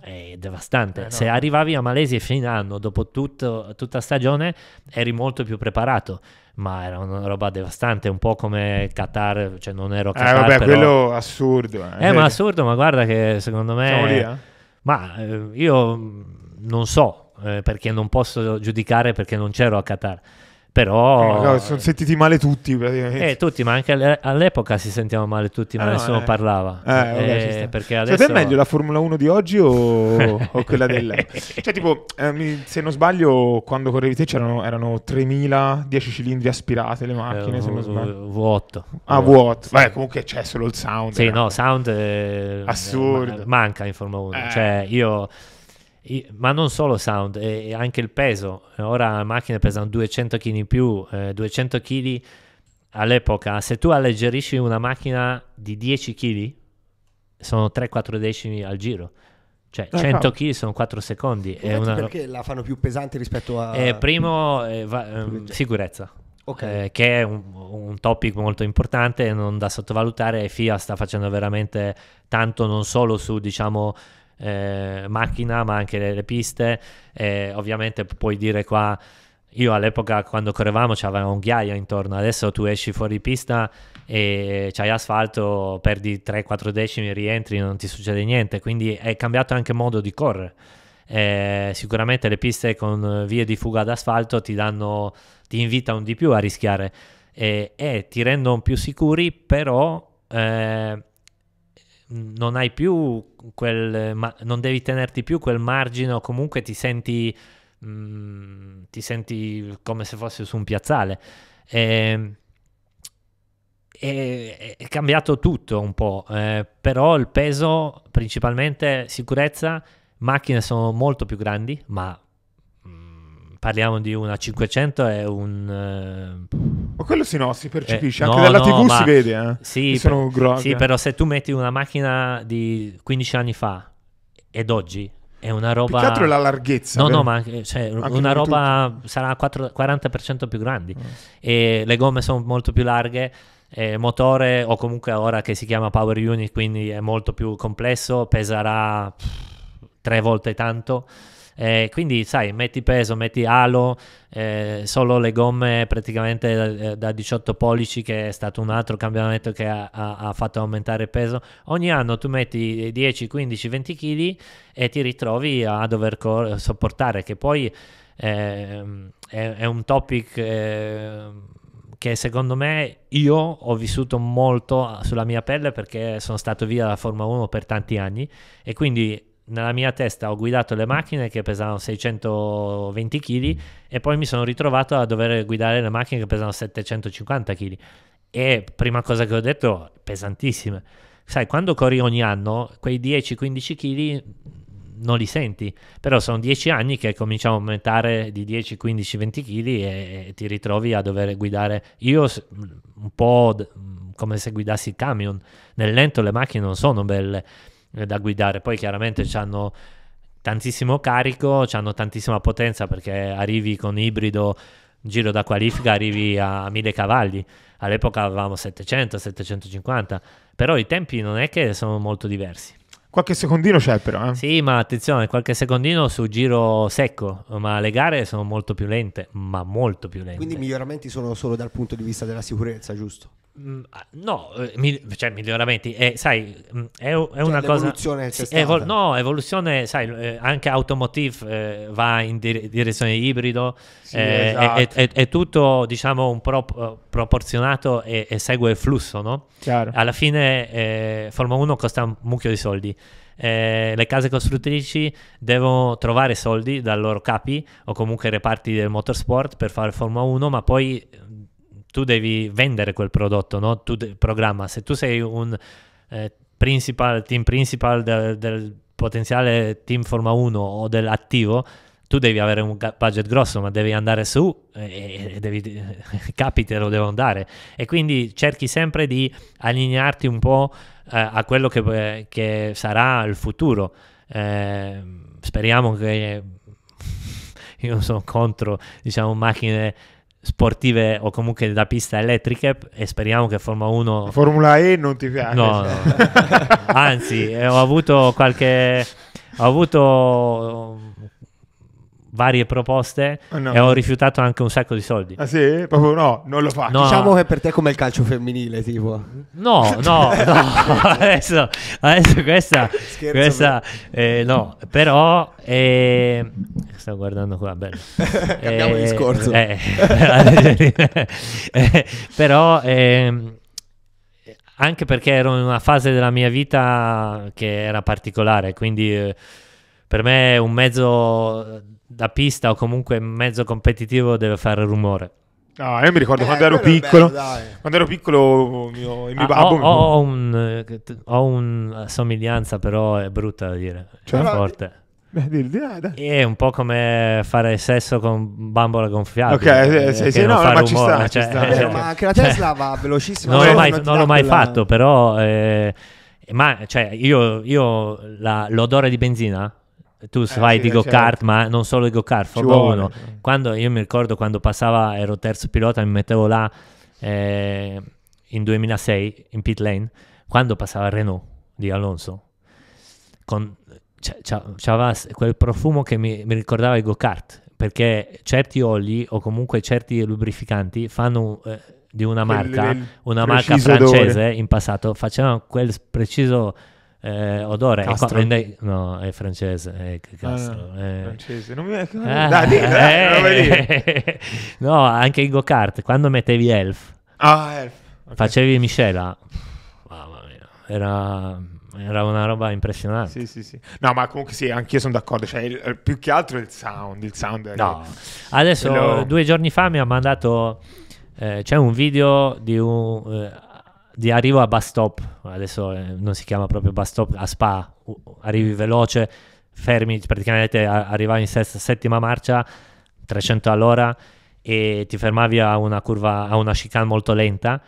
è devastante. Eh, no. Se arrivavi a Malesia fine anno, dopo tutto, tutta stagione, eri molto più preparato ma era una roba devastante, un po' come Qatar, cioè non ero eh, Qatar. Eh, vabbè, però... quello assurdo. Eh, eh ma assurdo, ma guarda che secondo me... lì, eh? Ma eh, io non so, eh, perché non posso giudicare perché non c'ero a Qatar però... No, sono sentiti male tutti praticamente. Eh, tutti, ma anche all'epoca si sentivano male tutti, ma ah, nessuno eh. parlava. Eh, vabbè, eh, perché adesso... Secondo è meglio la Formula 1 di oggi o, o quella dell'epoca? cioè, tipo, ehm, se non sbaglio, quando correvi te c'erano erano 3000, 10 cilindri aspirate le macchine, eh, se non sbaglio. Vuoto. Ah, vuoto. Sì. Beh, comunque c'è solo il sound. Sì, no, sound... Assurdo. manca in Formula 1. Cioè, io ma non solo sound, eh, anche il peso. Ora le macchine pesano 200 kg in più, eh, 200 kg all'epoca. Se tu alleggerisci una macchina di 10 kg, sono 3-4 decimi al giro. Cioè, 100 eh, kg sono 4 secondi. È una... Perché la fanno più pesante rispetto a... Eh, primo, eh, va, ehm, sicurezza. Okay. Eh, che è un, un, topic molto importante, non da sottovalutare. FIA sta facendo veramente tanto, non solo su, diciamo eh, macchina, ma anche le, le piste. Eh, ovviamente puoi dire qua. Io all'epoca quando correvamo c'era ghiaio intorno, adesso tu esci fuori pista e c'hai asfalto, perdi 3-4 decimi, rientri, non ti succede niente, quindi è cambiato anche modo di correre. Eh, sicuramente le piste con vie di fuga d'asfalto ti danno, ti invitano di più a rischiare e, e ti rendono più sicuri, però eh, Mm, non hai più quel, ma, non devi tenerti più quel margine o comunque ti senti, mh, mm, ti senti come se fossi su un piazzale. E, ehm, e, è cambiato tutto un po', eh, però il peso principalmente sicurezza, macchine sono molto più grandi, ma parliamo di una 500 è un... Eh, ma quello sì no, si percepisce, eh, anche no, dalla no, tv si vede, eh. sì, sono per, sì, però se tu metti una macchina di 15 anni fa ed oggi è una roba... Più che altro è la larghezza. No, vero? no, ma anche, cioè, una roba tutto. sarà 4, 40% più grandi. Mm. E le gomme sono molto più larghe, eh, motore o comunque ora che si chiama Power Unit, quindi è molto più complesso, peserà tre volte tanto. Eh, quindi, sai, metti peso, metti alo, eh, solo le gomme praticamente da, eh, da, 18 pollici, che è stato un altro cambiamento che ha, ha, ha fatto aumentare il peso. Ogni anno tu metti 10, 15, 20 kg e ti ritrovi a dover cor- sopportare, che poi eh, è, è, un topic ehm, che secondo me io ho vissuto molto ah, sulla mia pelle perché sono stato via dalla Formula 1 per tanti anni e quindi nella mia testa ho guidato le macchine che pesavano 620 kg e poi mi sono ritrovato a dover guidare le macchine che pesano 750 kg. E prima cosa che ho detto, pesantissime. Sai, quando corri ogni anno, quei 10-15 kg non li senti, però sono 10 anni che cominciamo a aumentare di 10, 15, 20 kg e, e ti ritrovi a dover guidare. Io un po' come se guidassi il camion, nel lento le macchine non sono belle eh, da guidare. Poi chiaramente hanno tantissimo carico, hanno tantissima potenza perché arrivi con ibrido giro da qualifica arrivi a 1000 cavalli. All'epoca avevamo 700, 750, però i tempi non è che sono molto diversi. Qualche secondino c'è però. Eh? Sì, ma attenzione, qualche secondino su giro secco, ma le gare sono molto più lente, ma molto più lente. Quindi i miglioramenti sono solo dal punto di vista della sicurezza, giusto? Mm, ah, no, eh, mi, cioè miglioramenti, eh, sai, mm, è, è cioè, una cioè, cosa... Sì, evol- no, evoluzione, sai, eh, anche automotive eh, va in dire- direzione ibrido, sì, eh, esatto. è, è, è, tutto diciamo un pro- eh, proporzionato e, e, segue il flusso, no? Chiaro. Alla fine Formula 1 costa un mucchio di soldi. Eh, le case costruttrici devono trovare soldi dai loro capi o comunque reparti del motorsport per fare Formula 1, ma poi tu devi vendere quel prodotto, no? Tu de- programma, se tu sei un eh, principal, team principal del, del potenziale team Forma 1 o dell'attivo, tu devi avere un budget grosso, ma devi andare su e, devi, capi te lo devono dare. E quindi cerchi sempre di allinearti un po' eh, a quello che, eh, che, sarà il futuro. Eh, speriamo che io non sono contro diciamo macchine sportive o comunque da pista elettriche e speriamo che Formula 1 Formula E non ti piace no, no. anzi eh, ho avuto qualche ho avuto varie proposte oh no. e ho rifiutato anche un sacco di soldi. Ah sì? Proprio no, non lo faccio. No. Diciamo che per te è come il calcio femminile, tipo. No, no, no. adesso, adesso questa... Scherzo questa eh, no, però... Eh, sto guardando qua, bello. Cambiamo eh, discorso. Eh, eh, però... Ehm, anche perché ero in una fase della mia vita che era particolare, quindi eh, per me un mezzo da pista o comunque mezzo competitivo deve fare rumore. Ah, io mi ricordo eh, quando ero piccolo. Bello, quando ero piccolo, oh, mio, il mio ah, babbo. Ho, ho, un, ho una eh, somiglianza, però è brutta da dire. Cioè, è forte. Beh, dì, dì, dai. È un po' come fare sesso con bambola gonfiata. Ok, eh, sì, sì, no, ma rumore, ci cioè, sta. Cioè, ci sta. Vero, ma cioè, anche la cioè, Tesla cioè, va velocissima. Non l'ho mai, non l'ho mai quella... fatto, però. Eh, ma cioè, io, io la, l'odore di benzina tu fai eh, sì, di eh, go-kart, certo. ma non solo di go-kart, Formula 1. Quando, io mi ricordo quando passava, ero terzo pilota, mi mettevo là eh, in 2006 in pit lane, quando passava Renault di Alonso, con, c'aveva quel profumo che mi, mi ricordava i go-kart, perché certi oli o comunque certi lubrificanti fanno... Eh, di una marca, una marca francese odore. in passato, facevano quel preciso eh, odore. Castro. È, è, no, è francese. È eh, ah, Castro, ah, francese. Non mi... Eh, dai, dai, eh, no, anche i go-kart. Quando mettevi Elf, ah, elf. Okay. facevi miscela. Mamma mia, era era una roba impressionante. Sì, sì, sì. No, ma comunque sì, anch'io sono d'accordo. Cioè, il, più che altro il sound. Il sound no. Che... Adesso, Quello... due giorni fa mi ha mandato. Eh, c'è un video di un. Eh, di arrivo a bus stop, adesso eh, non si chiama proprio bus stop, a Spa, arrivi veloce, fermi, praticamente arrivavi in sesta, settima marcia, 300 all'ora e ti fermavi a una curva, a una chicane molto lenta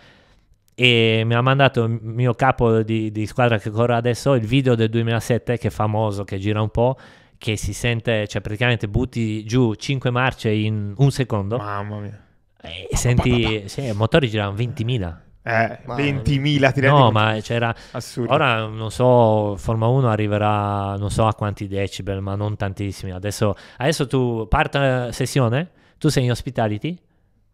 e mi ha mandato il mio capo di, di squadra che corre adesso il video del 2007 che è famoso, che gira un po', che si sente, cioè praticamente butti giù 5 marce in un secondo. Mamma mia. E senti, sì, i motori girano 20.000 eh, 20.000 tirati. No, ma c'era. Assurdo. Ora non so, Forma 1 arriverà non so a quanti decibel, ma non tantissimi. Adesso, adesso tu parte sessione, tu sei in ospitality.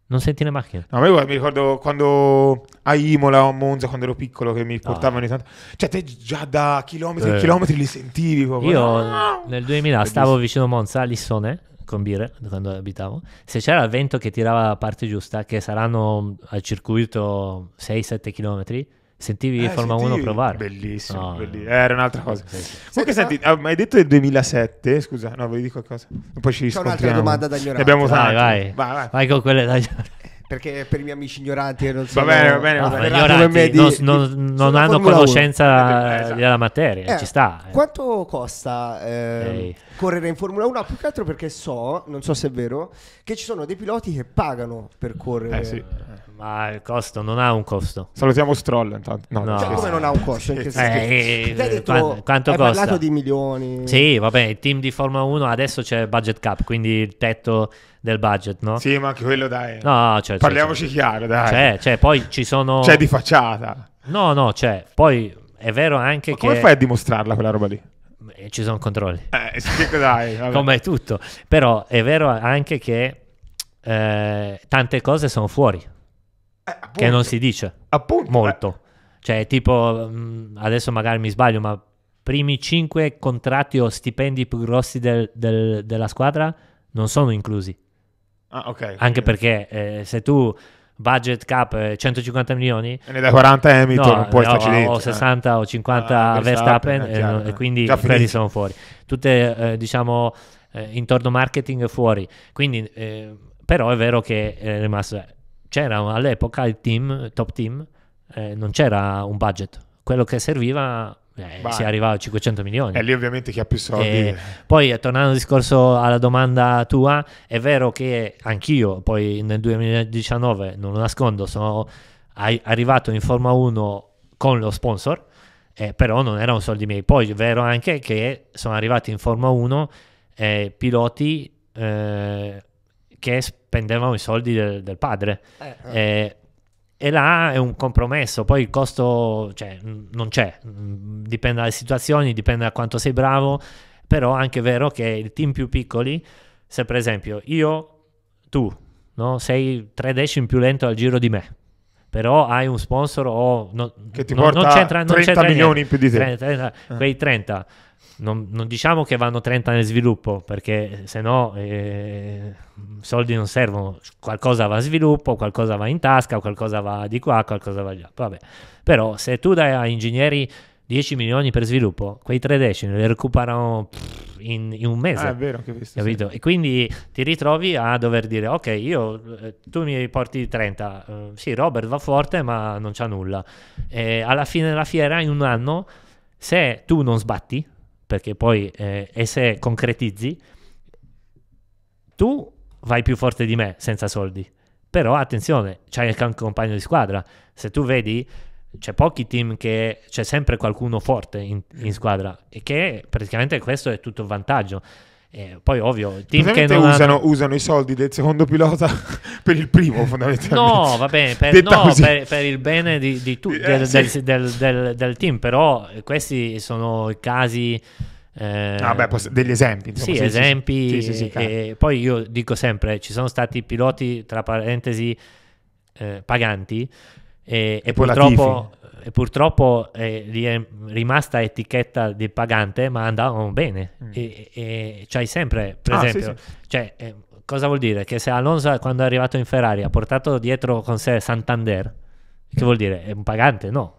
Non senti le macchine? No, io mi ricordo quando a Imola o a Monza, quando ero piccolo, che mi ah. portavano no. Cioè, te già da chilometri e eh. chilometri li sentivi proprio. Io ah! nel 2000 stavo vicino a Monza, a Lissone, con birre quando abitavo, se c'era il vento che tirava la parte giusta, che saranno al circuito 6-7 km, sentivi eh, Formula 1 provare. Bellissimo, no, bellissimo. Eh, era un'altra cosa. Sì, sì. senti, ah, ma... hai detto del 2007? Scusa, no, volevi dico qualcosa? Poi ci C'è un'altra domanda da ignorare. Abbiamo vai, vai, vai, vai. Vai con quelle da ignorare perché per i miei amici ignoranti non so. Va bene, va bene, va bene. No, ignoranti, di, non, di, non, hanno Formula conoscenza eh, esatto. della materia, eh, ci sta. Eh. Quanto costa eh, correre in Formula 1? Ah, più che altro perché so, non so se è vero, che ci sono dei piloti che pagano per correre. Eh, sì. Eh, ma il costo non ha un costo. Salutiamo Stroll intanto. No, no. Cioè, come non ha un costo? Anche eh, detto, quanto, quanto hai costa? parlato di milioni. Sì, vabbè, il team di Formula 1 adesso c'è il budget cap, quindi il tetto del budget, no? Sì, ma anche quello dai. No, cioè, cioè, Parliamoci cioè, chiaro, dai. Cioè, cioè, poi ci sono... C'è di facciata. No, no, cioè, poi è vero anche ma che... come fai a dimostrarla quella roba lì? Eh, ci sono controlli. Eh, eh sì, dai. Vabbè. come tutto. Però è vero anche che eh, tante cose sono fuori. Eh, che non si dice. Appunto. Eh. Molto. Eh. Cioè, tipo, mm, adesso magari mi sbaglio, ma primi 5 contratti o stipendi più grossi del, del, della squadra non sono inclusi. Ah, okay, Anche perché eh, se tu budget cap 150 eh, milioni e ne dai 40 eh. ah, a Hamilton no, poi no, sta o 60 eh. o 50 a ah, Verstappen, Verstappen eh, eh e quindi i quelli sono fuori tutte diciamo intorno marketing fuori quindi però è vero che è rimasto c'era all'epoca il team top team non c'era un budget quello che serviva eh, si arrivava a 500 milioni. E lì ovviamente chi ha più eh, soldi. E poi tornando al discorso alla domanda tua, è vero che anch'io poi nel 2019, non lo nascondo, sono arrivato in Forma 1 con lo sponsor, eh, però non erano soldi miei. Poi è vero anche che sono arrivati in Forma 1 eh, piloti eh, che spendevano i soldi del, del padre. Eh, eh e là è un compromesso, poi il costo cioè, non c'è, mm, dipende dalle situazioni, dipende da quanto sei bravo, però anche è anche vero che il team più piccoli, se per esempio io, tu, no, sei tre decimi più lento al giro di me, però hai un sponsor o no, che ti no, porta non c'entra, non 30 c'entra milioni niente. in più di te, 30, 30, eh. quei 30 non, non, diciamo che vanno 30 nel sviluppo, perché se no eh, soldi non servono, qualcosa va a sviluppo, qualcosa va in tasca, qualcosa va di qua, qualcosa va di là. Vabbè. Però se tu dai a ingegneri 10 milioni per sviluppo, quei 3 decimi li recuperano pff, in, in, un mese. Ah, è vero che visto. Capito? Sì. E quindi ti ritrovi a dover dire, ok, io, eh, tu mi porti 30, uh, eh, sì, Robert va forte ma non c'ha nulla. E alla fine della fiera, in un anno, se tu non sbatti, perché poi eh, e se concretizzi, tu vai più forte di me senza soldi. Però attenzione, c'hai anche un compagno di squadra. Se tu vedi, c'è pochi team che c'è sempre qualcuno forte in, in squadra e che praticamente questo è tutto un vantaggio. Eh, poi ovvio, il team che non usano, hanno... usano, i soldi del secondo pilota per il primo fondamentalmente. No, va bene, per, no, per, per, il bene di, di tu, eh, del, sì. del, del, del team, però questi sono casi... Eh, ah beh, degli esempi. Insomma, sì, sì, esempi. Sì, sì, poi io dico sempre, ci sono stati piloti, tra parentesi, eh, paganti e, e, e purtroppo purtroppo eh, è rimasta etichetta di pagante, ma andavano bene. Mm. E, e c'hai sempre, per ah, esempio, sì, sì. Cioè, eh, cosa vuol dire? Che se Alonso quando è arrivato in Ferrari ha portato dietro con sé Santander, che vuol dire? È un pagante? No.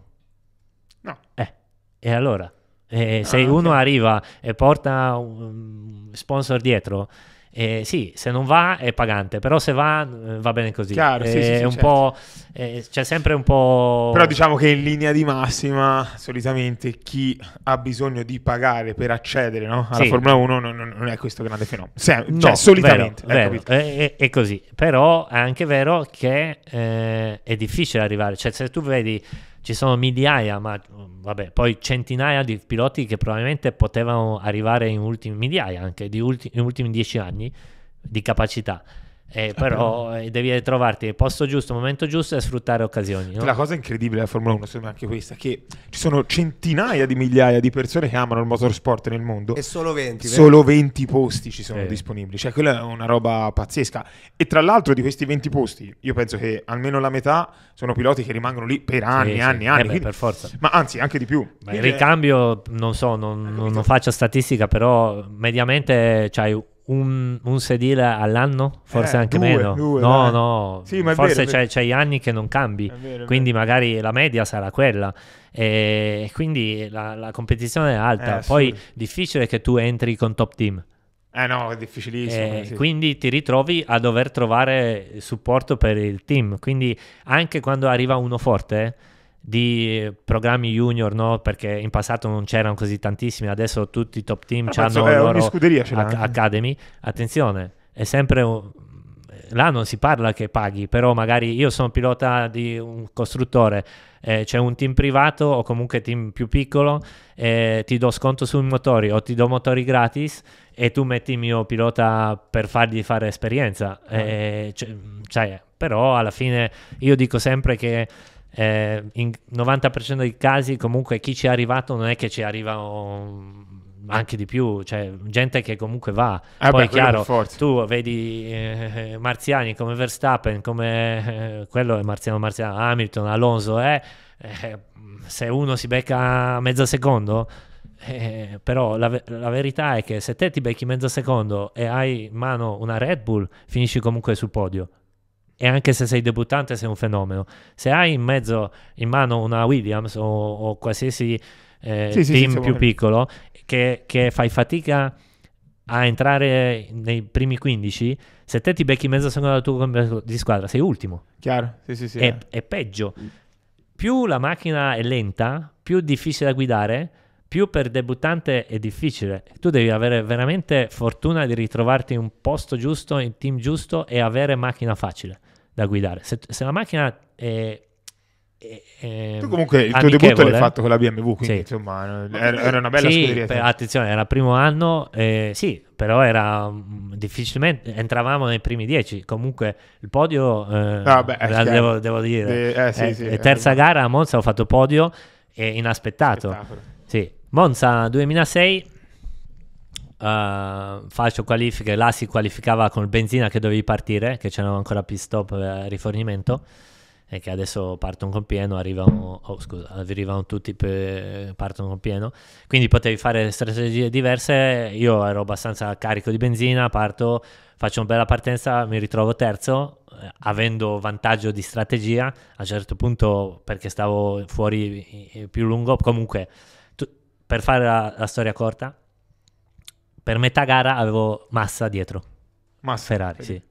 No. Eh, e allora? Eh, se ah, uno okay. arriva e porta un sponsor dietro, eh, sì, se non va è pagante, però se va eh, va bene così. Chiaro, eh, sì, sì, è un certo. po', eh, c'è sempre un po'... Però diciamo che in linea di massima, solitamente chi ha bisogno di pagare per accedere no? alla Formula 1 non, non, è questo grande fenomeno. Se, cioè, no, cioè, solitamente. Vero, vero. È, è, così, però è anche vero che eh, è difficile arrivare. Cioè, se tu vedi ci sono migliaia, ma mm, vabbè, poi centinaia di piloti che probabilmente potevano arrivare in ultimi migliaia anche di ulti, in ultimi dieci anni di capacità eh, però eh, devi trovarti il posto giusto, il momento giusto e sfruttare occasioni. No? La cosa incredibile della Formula 1, secondo me, anche questa: che ci sono centinaia di migliaia di persone che amano il motorsport nel mondo. E solo 20. Solo 20 posti ci sono eh. disponibili. Cioè, quella è una roba pazzesca. E tra l'altro, di questi 20 posti, io penso che almeno la metà sono piloti che rimangono lì per anni, sì, anni, sì. anni. Eh beh, quindi... per forza. Ma anzi, anche di più. Beh, il ricambio, non so, non, ecco, non, faccio statistica, però mediamente c'hai un, un, sedile all'anno, forse eh, anche due, meno. Due, no, dai. no, sì, forse vero, c'è, c'è anni che non cambi, vero, quindi magari la media sarà quella. E quindi la, la competizione è alta. Eh, Poi sì. difficile che tu entri con top team. Eh no, è difficilissimo. Eh, sì. Quindi ti ritrovi a dover trovare supporto per il team. Quindi anche quando arriva uno forte di programmi junior, no? perché in passato non c'erano così tantissimi, adesso tutti i top team ah, hanno eh, loro scuderia ce ac- eh. academy. Attenzione, è sempre un... là non si parla che paghi, però magari io sono pilota di un costruttore, eh, c'è un team privato o comunque team più piccolo, eh, ti do sconto sui motori o ti do motori gratis e tu metti il mio pilota per fargli fare esperienza. Ah. Eh, cioè, cioè, però alla fine io dico sempre che eh, in 90% dei casi comunque chi ci è arrivato non è che ci arriva anche di più, cioè gente che comunque va. Ah Poi beh, chiaro, tu vedi eh, eh, Marziani come Verstappen, come eh, quello è Marziano Marziano, Hamilton, Alonso, eh, eh se uno si becca mezzo secondo, però la, la, verità è che se te ti becchi mezzo secondo e hai in mano una Red Bull, finisci comunque sul podio e anche se sei debuttante sei un fenomeno. Se hai in mezzo, in mano una Williams o, o qualsiasi eh, sì, team sì, sì, più piccolo che, che fai fatica a entrare nei primi 15, se te ti becchi mezzo secondo la tua compagnia di squadra, sei ultimo. Chiaro, sì, sì, sì. È, eh. è, peggio. Più la macchina è lenta, più difficile da guidare, più per debuttante è difficile. Tu devi avere veramente fortuna di ritrovarti in un posto giusto, in team giusto e avere macchina facile da guidare. Se, se la macchina è tu comunque il tuo debutto l'hai fatto con la BMW, quindi sì. insomma era, una bella sì, scuderia. attenzione, era il primo anno, eh, sì, però era mm, difficilmente, entravamo nei primi dieci, comunque il podio, eh, ah, beh, devo, devo, dire, De, eh, eh, sì, eh, sì, eh, terza gara a Monza ho fatto podio è inaspettato. Sì. Monza 2006 uh, ehm, faccio qualifiche, là si qualificava con benzina che dovevi partire, che c'erano ancora pit stop a eh, rifornimento e che adesso partono con pieno, arrivano, oh, scusa, arrivano tutti, per, partono con pieno, quindi potevi fare strategie diverse, io ero abbastanza carico di benzina, parto, faccio una bella partenza, mi ritrovo terzo, eh, avendo vantaggio di strategia, a un certo punto perché stavo fuori eh, più lungo, comunque per fare la, la storia corta, per metà gara avevo Massa dietro. Massa. Ferrari, per... sì.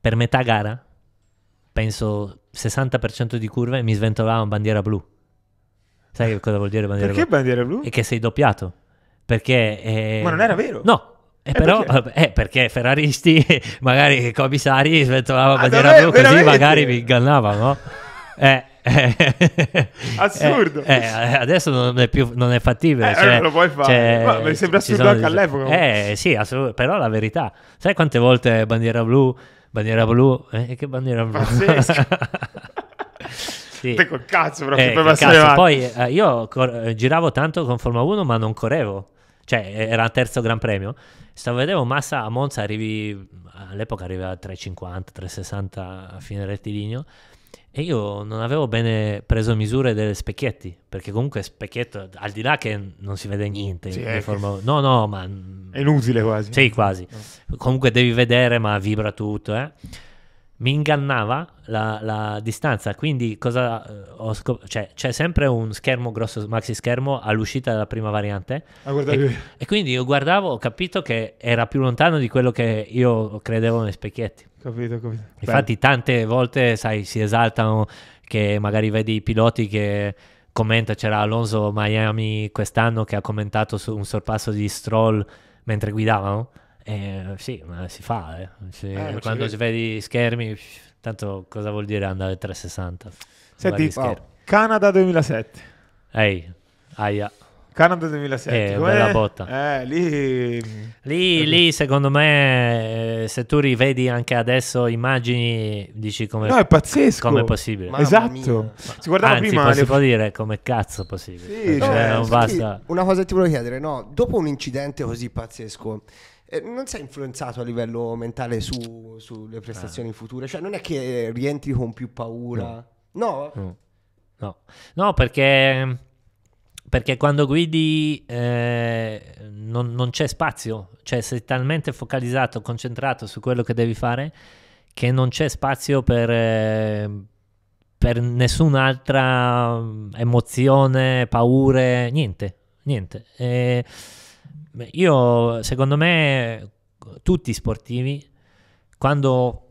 Per metà gara, penso 60% di curve, mi sventolava una bandiera blu. Sai cosa vuol dire bandiera perché blu? Perché bandiera blu? E che sei doppiato. Perché... Eh... Ma non era vero? No, eh, eh però, perché? Eh, perché ferraristi, magari Commissari sventolavano ah, bandiera blu, così magari mi ingannavano. Eh, assurdo. Eh, eh, adesso non è più non è fattibile. Eh, cioè, lo puoi fare. Cioè, mi sembra assurdo sono, anche all'epoca. Eh sì, assurdo, però la verità. Sai quante volte bandiera blu, bandiera blu, eh, che bandiera blu. sì. Te col cazzo proprio eh, per cazzo. Poi eh, io cor- giravo tanto con Formula 1 ma non correvo. Cioè era il terzo Gran Premio. Stavo vedendo Massa a Monza, arrivi, all'epoca arriva a 3,50, 3,60 a fine rettilineo. E io non avevo bene preso misure delle specchietti, perché comunque specchietto, al di là che non si vede niente, sì, eh, forma... no, no, ma... È inutile quasi. Sì, quasi. No. Eh. Comunque devi vedere, ma vibra tutto, eh. Mi ingannava la, la distanza, quindi cosa eh, ho scoperto? Cioè, c'è sempre un schermo grosso, maxi schermo, all'uscita della prima variante. Ah, e, e quindi io guardavo, ho capito che era più lontano di quello che io credevo nei specchietti. Capito, capito. Infatti Beh. tante volte, sai, si esaltano che magari vedi i piloti che commenta, c'era Alonso Miami quest'anno che ha commentato su un sorpasso di Stroll mentre guidavano. Eh, sì, ma si fa, eh. Cioè, eh, quando vedi schermi, tanto cosa vuol dire andare 360? Senti, oh, Canada 2007. Ehi, aia. Canada 2007. Eh, bella eh, botta. Eh, lì... Lì, eh, lì... secondo me, eh, se tu rivedi anche adesso immagini, dici come... No, è pazzesco. Come è possibile. Mamma esatto. Ma, si guardava anzi, prima... Anzi, le... può dire come cazzo è possibile. Sì, cioè, no, cioè, non basta... Una cosa ti volevo chiedere, no? Dopo un incidente così pazzesco... Eh, non sei influenzato a livello mentale su, sulle prestazioni ah. future? Cioè, non è che rientri con più paura? No? No, mm. no. no perché perché quando guidi eh, non, non, c'è spazio, cioè sei talmente focalizzato, concentrato su quello che devi fare che non c'è spazio per, eh, per nessun'altra mm, emozione, paure, niente, niente. E io, secondo me, tutti i sportivi, quando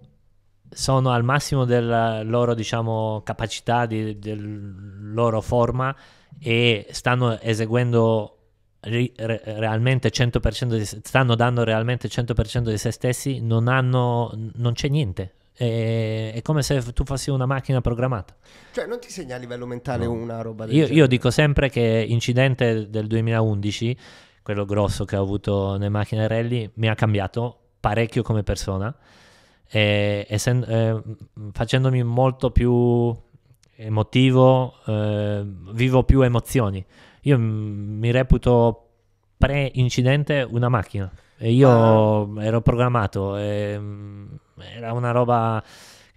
sono al massimo della loro diciamo, capacità, della loro forma, e stanno eseguendo ri, re, realmente 100% di stanno dando realmente 100% di se stessi, non hanno non c'è niente. E, è come se tu fossi una macchina programmata. Cioè non ti segna a livello mentale no. una roba del io, genere. Io dico sempre che incidente del 2011, quello grosso che ho avuto nelle macchine rally, mi ha cambiato parecchio come persona. E, essendo, eh, facendomi molto più emotivo, eh, vivo più emozioni. Io mm, mi reputo pre-incidente una macchina e io ah. ero programmato, e, m- mm, era una roba,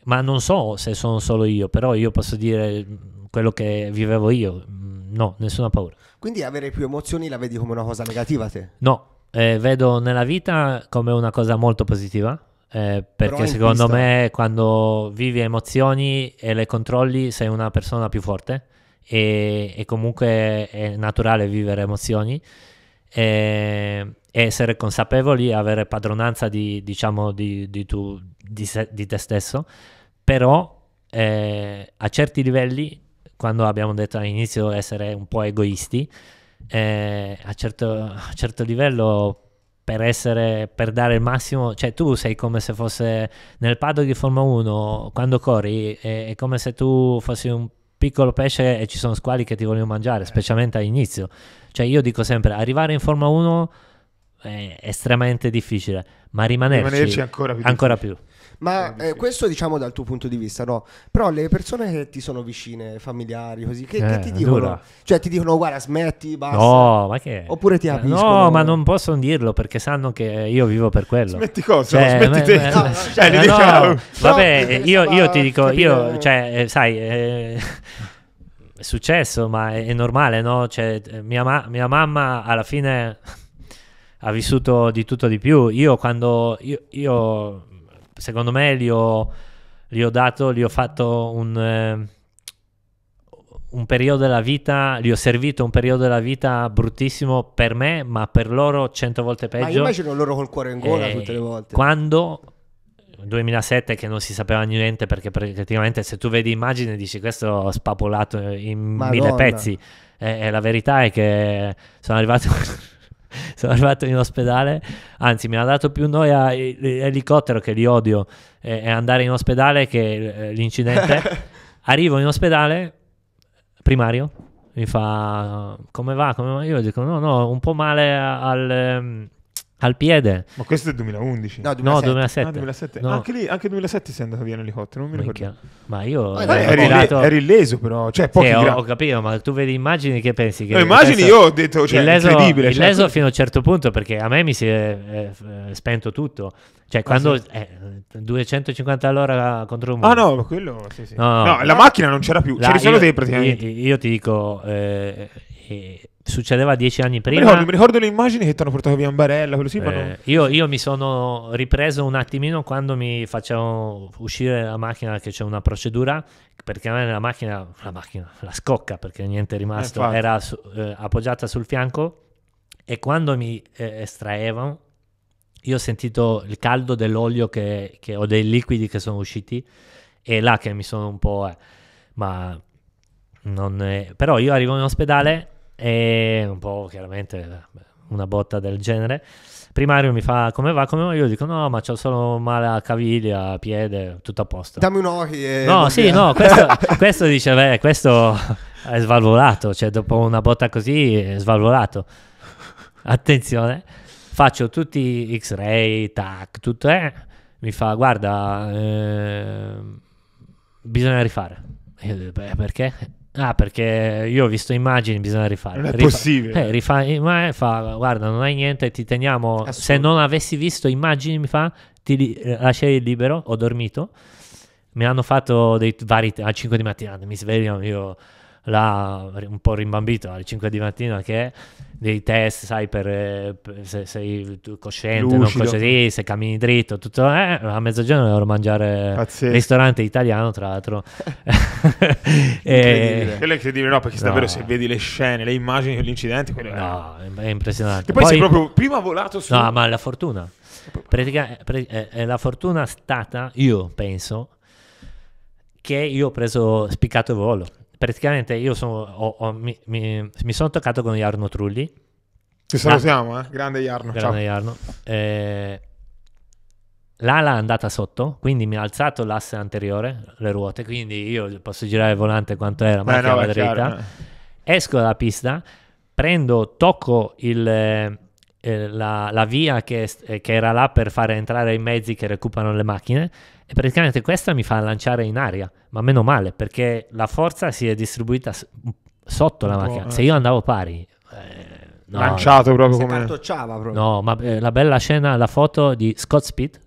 ma non so se sono solo io, però io posso dire mm, quello che vivevo io, no, nessuna paura. Quindi avere più emozioni la vedi come una cosa negativa a te? No, eh, vedo nella vita come una cosa molto positiva eh, perché secondo pista... me quando vivi emozioni e le controlli sei una persona più forte e, e comunque è naturale vivere emozioni eh, e, essere consapevoli, avere padronanza di, diciamo, di, di, tu, di, se, di te stesso, però eh, a certi livelli, quando abbiamo detto all'inizio essere un po' egoisti, eh, a, certo, a certo livello per, essere, per dare il massimo, cioè tu sei come se fosse nel paddock di Formula 1, quando corri è, è come se tu fossi un piccolo pesce e ci sono squali che ti vogliono mangiare, eh. specialmente all'inizio. Cioè io dico sempre, arrivare in Formula 1 è estremamente difficile, ma rimanerci, rimanerci ancora più. Ancora più. Ma eh, questo diciamo dal tuo punto di vista, no? Però le persone che ti sono vicine, familiari, così, che, eh, che ti dicono? Allora. Cioè ti dicono guarda smetti, basta. No, ma che... Oppure ti capiscono. Eh, no, ma non possono dirlo perché sanno che io vivo per quello. Smetti cosa? Cioè, smetti ma, te. No, no, cioè, cioè no, diciamo... Vabbè, io, io, ti dico, capire... io, cioè, eh, sai... Eh, è successo, ma è, è normale, no? Cioè, mia, ma- mia mamma alla fine ha vissuto di tutto di più. Io quando io, io secondo me gli ho, gli ho dato, gli ho fatto un, eh, un periodo della vita, gli ho servito un periodo della vita bruttissimo per me, ma per loro cento volte peggio. Ma immagino loro col cuore in gola eh, tutte le volte. Quando 2007 che non si sapeva niente perché praticamente se tu vedi immagine dici questo ho spapolato in Madonna. mille pezzi e, eh, e, eh, la verità è che sono arrivato sono arrivato in ospedale, anzi mi ha dato più noia l'elicottero che li odio e andare in ospedale che eh, l'incidente. Arrivo in ospedale, primario, mi fa come va, come va? Io dico no, no, un po' male al... Ehm, al piede. Ma questo è il 2011. No, 2007. No, 2007. Ah, 2007. No. Anche lì, anche 2007 si è andato via in elicottero, non mi ricordo. Minchia. Ma io ma eh, dai, eri, tirato... eri leso però, cioè pochi sì, ho, ho, capito, ma tu vedi immagini che pensi che... No, immagini penso... io ho detto, cioè, il incredibile. Il cioè... leso fino a un certo punto, perché a me mi si è, eh, spento tutto. Cioè, ah, quando... Sì. Eh, 250 all'ora contro un muro. Ah no, quello... Sì, sì. No, no, la macchina non c'era più, c'eri solo te praticamente. Io, io ti dico... Eh, eh succedeva dieci anni prima. Mi ricordo, mi ricordo le immagini che ti hanno portato via in barella, quello sì, eh, ma non... Eh, io, io, mi sono ripreso un attimino quando mi facevo uscire la macchina, che c'è una procedura per chiamare la macchina, la macchina, la scocca, perché niente è rimasto, eh, era su, eh, appoggiata sul fianco e quando mi eh, estraevano io ho sentito il caldo dell'olio che, che, ho dei liquidi che sono usciti e là che mi sono un po'... Eh, ma non è... però io arrivo in ospedale e un po' chiaramente una botta del genere. Primario mi fa come va, come va? Io dico no, ma ho solo male a caviglia, a piede, tutto a posto. Dammi un occhio. No, sì, via. no, questo, questo dice, beh, questo è svalvolato, cioè dopo una botta così è svalvolato. Attenzione, faccio tutti x-ray, tac, tutto, eh. Mi fa guarda, eh, bisogna rifare. Io dico, beh, perché? Ah, perché io ho visto immagini, bisogna rifare. Non è Rifa- possibile. Eh, rifa- eh, ma fa, guarda, non hai niente, ti teniamo... Assurdo. Se non avessi visto immagini, mi fa, ti li- eh, lasciai libero, ho dormito. Mi hanno fatto dei vari... T- alle 5 di mattina mi svegliano, io là un po' rimbambito alle 5 di mattina che dei test, sai, per, eh, per se sei cosciente, non cosciente, se cammini dritto, tutto, eh, a mezzogiorno dovrò mangiare Pazzesco. ristorante italiano, tra l'altro. Eh, e... Quello è incredibile, no, perché no. davvero se vedi le scene, le immagini dell'incidente, quello no, è... è impressionante. Che poi, poi sei proprio prima volato su... No, ma la fortuna. Pratica, pre, eh, eh, la fortuna è stata, io penso, che io ho preso spiccato il volo praticamente io sono, ho, ho, mi, mi, mi, sono toccato con Jarno Trulli. Ci salutiamo, la, eh? grande Jarno. Grande Jarno. Eh, l'ala è andata sotto, quindi mi ha alzato l'asse anteriore, le ruote, quindi io posso girare il volante quanto era, ma no, dritta. Chiaro, no. Eh. Esco dalla pista, prendo, tocco il, eh, la, la, via che, eh, che era là per fare entrare i mezzi che recuperano le macchine e praticamente questa mi fa lanciare in aria, ma meno male perché la forza si è distribuita s- sotto la macchina. Eh. Se io andavo pari, eh, no, lanciato proprio si come. proprio. No, ma eh, la bella scena, la foto di Scott Speed,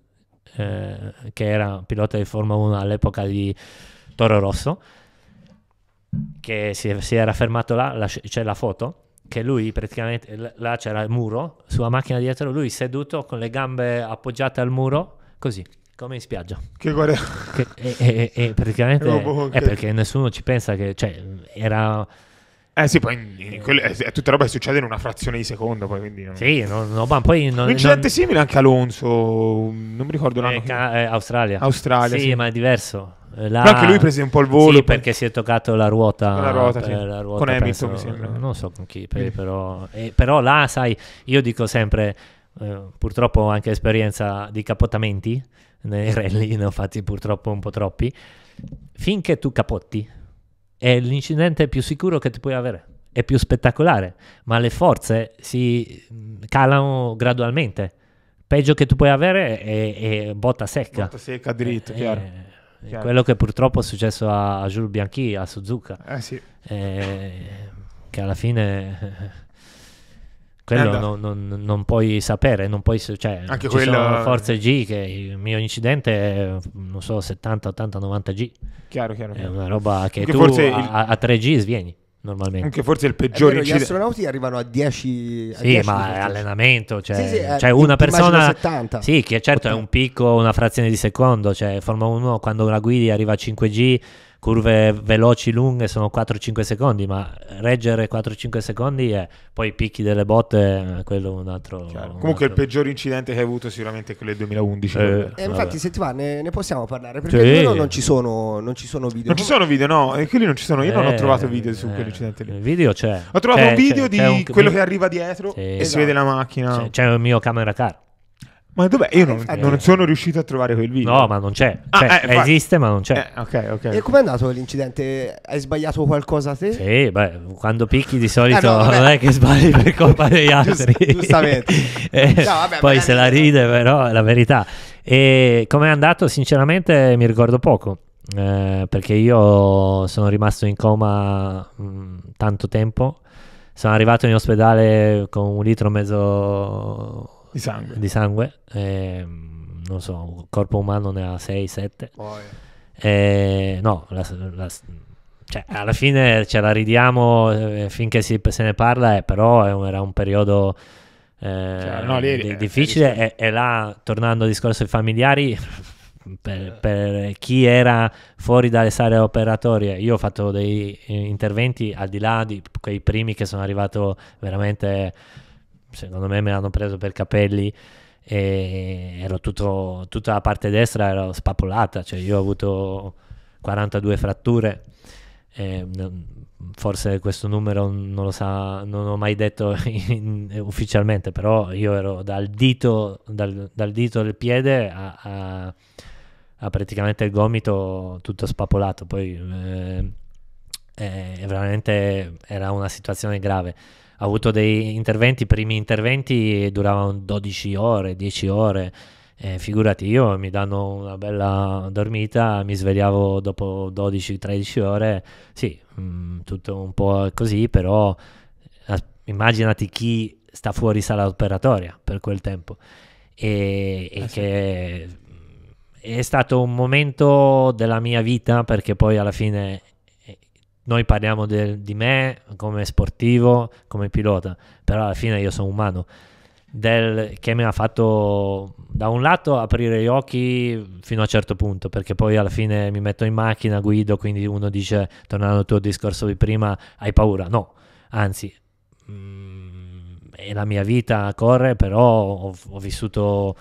eh, che era pilota di Formula 1 all'epoca di Toro Rosso, che si, si era fermato là, la, c'è la foto che lui praticamente là c'era il muro sulla macchina dietro lui seduto con le gambe appoggiate al muro così come in spiaggia. Che guarda... Che, e, e, e praticamente no, boh, è perché nessuno ci pensa che... Cioè, era... Eh sì, poi eh, è tutta roba che succede in una frazione di secondo. Poi, quindi, Sì, no, no, ma poi non, un incidente non... simile anche Alonso, mm, non mi ricordo eh, l'anno. Eh, ca- eh, Australia. Australia. Sì, sì, ma è diverso. Eh, la... Però anche lui prese un po' il volo. Sì, perché si è toccato la ruota. La ruota, per, sì. la ruota con penso, Hamilton, mi sembra. Non so con chi, per, però, eh, però là, sai, io dico sempre, eh, purtroppo anche esperienza di capottamenti nei rally, ne ho fatti purtroppo un po' troppi, finché tu capotti è l'incidente più sicuro che ti puoi avere, è più spettacolare, ma le forze si mm, calano gradualmente. Peggio che tu puoi avere è, è botta secca. Botta secca dritto, è, eh, chiaro. È eh, chiaro. Quello che purtroppo è successo a Jules Bianchi, a Suzuka. Eh sì. Eh, che alla fine quello eh, non, non, non, puoi sapere, non puoi, cioè, anche ci quello... forze G che il mio incidente è, non so, 70, 80, 90 G. Chiaro, chiaro. È una roba che anche tu forse a, il... a 3 G svieni normalmente. Anche forse il peggiore incidente. Gli astronauti arrivano a 10 Sì, 10 ma è allenamento, cioè, sì, sì, eh, cioè eh, una persona 70. Sì, che certo 80. è un picco, una frazione di secondo, cioè Formula 1 quando la guidi arriva a 5G curve veloci lunghe sono 4-5 secondi, ma reggere 4-5 secondi e poi i picchi delle botte, eh, quello è un altro... Un Comunque altro... il peggior incidente che hai avuto sicuramente è quello del 2011. Eh, eh, infatti se ti va ne, ne possiamo parlare, perché cioè, non ci, sono, non ci sono video. Non ci sono video, no, e quelli non ci sono, io eh, non ho eh, trovato video su eh, quell'incidente lì. Video c'è. Ho trovato c'è, un video c'è, di un... quello che arriva dietro sì, e esatto. si vede la macchina. C'è, c'è il mio camera car. Ma dov'è? Io ah, non, eh, non, sono riuscito a trovare quel video. No, ma non c'è. Ah, cioè, ah, eh, esiste, ma non c'è. Eh, ok, ok. E com'è andato l'incidente? Hai sbagliato qualcosa te? Sì, beh, quando picchi di solito eh, no, non è che sbagli per colpa degli altri. Giust- giustamente. Eh, no, vabbè, poi se la ride, però è la verità. E com'è andato? Sinceramente mi ricordo poco. Eh, perché io sono rimasto in coma mh, mm, tanto tempo. Sono arrivato in ospedale con un litro e mezzo di sangue, di sangue eh, non so, un corpo umano ne ha 6-7. Oh, yeah. eh, no, la, la, cioè, alla fine ce la ridiamo eh, finché si, se ne parla, eh, però un, era un periodo eh, cioè, no, lì, di, eh, difficile e, e là, tornando al discorso dei familiari, Per, per, chi era fuori dalle sale operatorie, io ho fatto dei interventi al di là di quei primi che sono arrivato veramente secondo me me l'hanno preso per capelli e ero tutto, tutta la parte destra era spapolata, cioè io ho avuto 42 fratture, eh, forse questo numero non lo sa, non ho mai detto in, ufficialmente, però io ero dal dito, dal, dal dito del piede a, a, a, praticamente il gomito tutto spapolato, poi eh, eh, veramente era una situazione grave ha avuto dei interventi, i primi interventi duravano 12 ore, 10 ore. Eh, figurati io, mi danno una bella dormita, mi svegliavo dopo 12-13 ore, sì, mh, mm, tutto un po' così, però eh, immaginati chi sta fuori sala operatoria per quel tempo e, e ah, che sì. Mm, è stato un momento della mia vita perché poi alla fine noi parliamo de, di me come sportivo, come pilota, però alla fine io sono umano. Del, che mi ha fatto da un lato aprire gli occhi fino a un certo punto, perché poi alla fine mi metto in macchina, guido, quindi uno dice, tornando al tuo discorso di prima, hai paura? No, anzi, mh, mm, la mia vita a corre, però ho, ho vissuto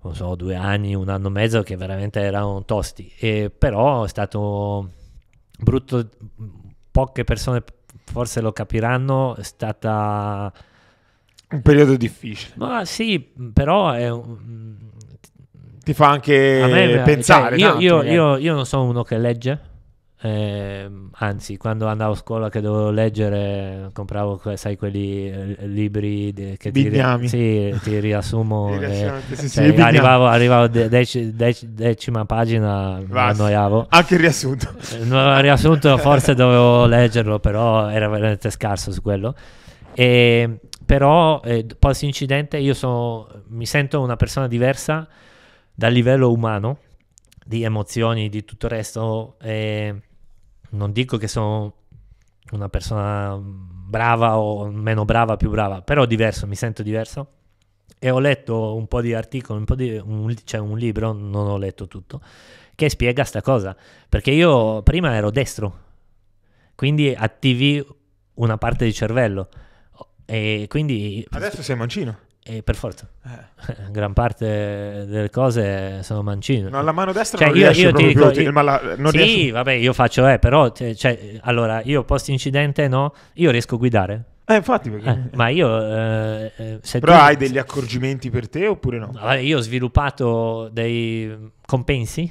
non so, due anni, un anno e mezzo che veramente erano tosti, e, però è stato brutto, poche persone forse lo capiranno, è stata... Un periodo difficile. Ma sì, però è... Ti fa anche me, cioè, pensare. Cioè, io, io, io, io non sono uno che legge eh, anzi, quando andavo a scuola che dovevo leggere, compravo, sai, quelli eh, libri de, che Bignami. ti, sì, ti riassumo. e, sì, sì, cioè, arrivavo, arrivavo dec, dec, decima pagina, mi annoiavo. Anche il riassunto. Eh, il riassunto forse dovevo leggerlo, però era veramente scarso su quello. E, ehm, però eh, post incidente io sono, mi sento una persona diversa dal livello umano di emozioni, di tutto il resto. Eh, non dico che sono una persona brava o meno brava, più brava, però diverso, mi sento diverso. E ho letto un po' di articoli, un po' di, un, cioè un libro, non ho letto tutto, che spiega sta cosa. Perché io prima ero destro, quindi attivi una parte di cervello. E quindi... Adesso sei mancino. E per forza, eh. gran parte delle cose sono mancino. Ma la mano destra cioè, non io, io ti dico, io, ma la, non Sì, riesce... vabbè, io faccio, eh, però, cioè, cioè allora, io post incidente no, io riesco a guidare. Eh, infatti, perché... eh, ma io. Eh, eh Però tu... hai degli accorgimenti per te oppure no? Vabbè, io ho sviluppato dei compensi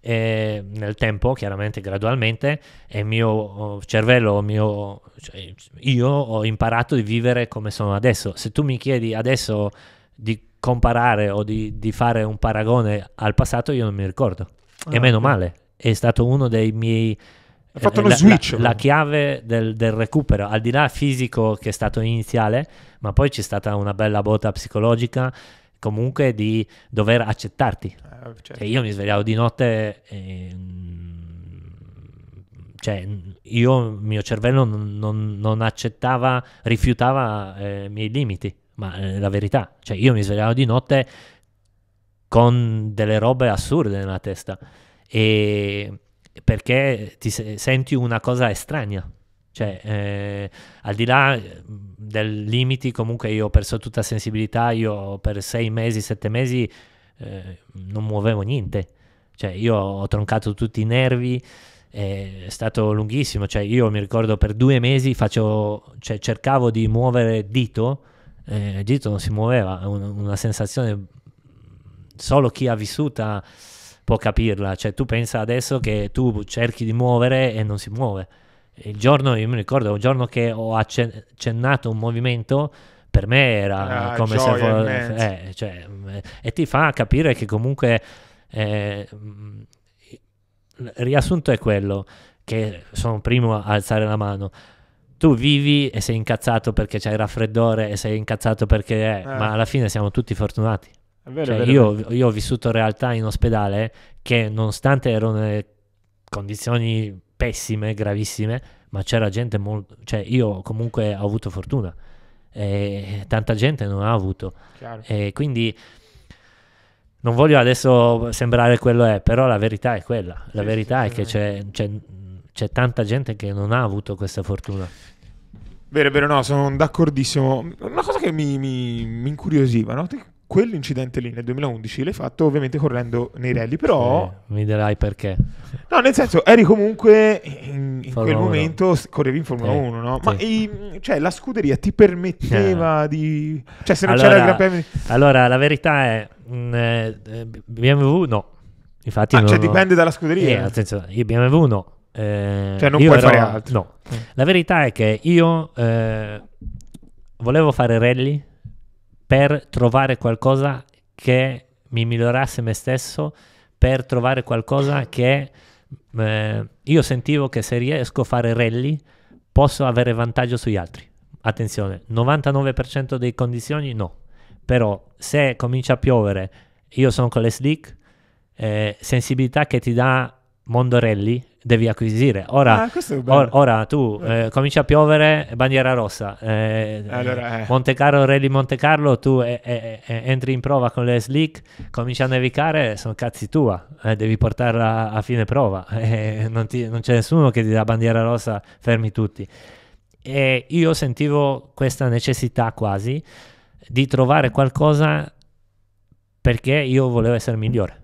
e nel tempo, chiaramente gradualmente, e il mio oh, cervello, mio, cioè io ho imparato di vivere come sono adesso. Se tu mi chiedi adesso di comparare o di, di fare un paragone al passato, io non mi ricordo. Ah, e meno male, è stato uno dei miei... Ha fatto eh, lo la, switch. La, la chiave del, del, recupero, al di là fisico che è stato iniziale, ma poi c'è stata una bella botta psicologica comunque di dover accettarti, certo. cioè, io mi svegliavo di notte e, mm, cioè, io, mio cervello non, non, non accettava, rifiutava eh, i miei limiti, ma è eh, la verità. Cioè, io mi svegliavo di notte con delle robe assurde nella testa e perché ti senti una cosa estranea. Cioè, eh, al di là eh, dei limiti, comunque io ho perso tutta sensibilità, io per sei mesi, sette mesi eh, non muovevo niente, cioè io ho troncato tutti i nervi, è stato lunghissimo, cioè io mi ricordo per due mesi facevo, cioè cercavo di muovere dito, eh, il dito non si muoveva, una, una sensazione solo chi ha vissuta può capirla, cioè tu pensa adesso che tu cerchi di muovere e non si muove. Il giorno, io mi ricordo, un giorno che ho accennato un movimento, per me era ah, come se fosse... Eh, cioè, mm, e ti fa capire che comunque... Eh, mm, il riassunto è quello, che sono primo a alzare la mano. Tu vivi e sei incazzato perché c'è il raffreddore e sei incazzato perché... Eh, ma alla fine siamo tutti fortunati. Vero, cioè, vero, io, vero. io ho vissuto realtà in ospedale che nonostante ero nelle condizioni pessime, gravissime, ma c'era gente molto... cioè io comunque ho avuto fortuna e eh, tanta gente non ha avuto. E eh, quindi non voglio adesso sembrare quello è, però la verità è quella. La sì, verità sì, è che c'è, c'è, c'è tanta gente che non ha avuto questa fortuna. Vero, vero, no, sono d'accordissimo. Una cosa che mi, mi, mi incuriosiva, no? quell'incidente lì nel 2011 l'hai fatto ovviamente correndo nei rally, però... Eh, mi dirai perché. No, nel senso, eri comunque in, in quel momento, correvi in Formula eh, 1, no? Ma i, ehm, cioè, la scuderia ti permetteva eh. di... Cioè, se non allora, c'era il Gran Allora, la verità è... Mh, mm, eh, eh, BMW no. Infatti ah, non, cioè dipende dalla scuderia. Eh, attenzione, io BMW no. Eh, cioè non puoi ero, fare altro. No. La verità è che io volevo fare rally per trovare qualcosa che mi migliorasse me stesso, per trovare qualcosa che eh, io sentivo che se riesco a fare rally posso avere vantaggio sugli altri. Attenzione, 99% delle condizioni no, però se comincia a piovere, io sono con le slick, eh, sensibilità che ti dà mondo rally, devi acquisire. Ora, ah, or, ora tu eh. eh, comincia a piovere, bandiera rossa, eh, allora, eh. Monte Carlo, Re di Monte Carlo, tu eh, eh, entri in prova con le slick, comincia a nevicare, sono cazzi tua, devi portarla a fine prova, non, ti, non c'è nessuno che ti dà bandiera rossa, fermi tutti. E io sentivo questa necessità quasi di trovare qualcosa perché io volevo essere migliore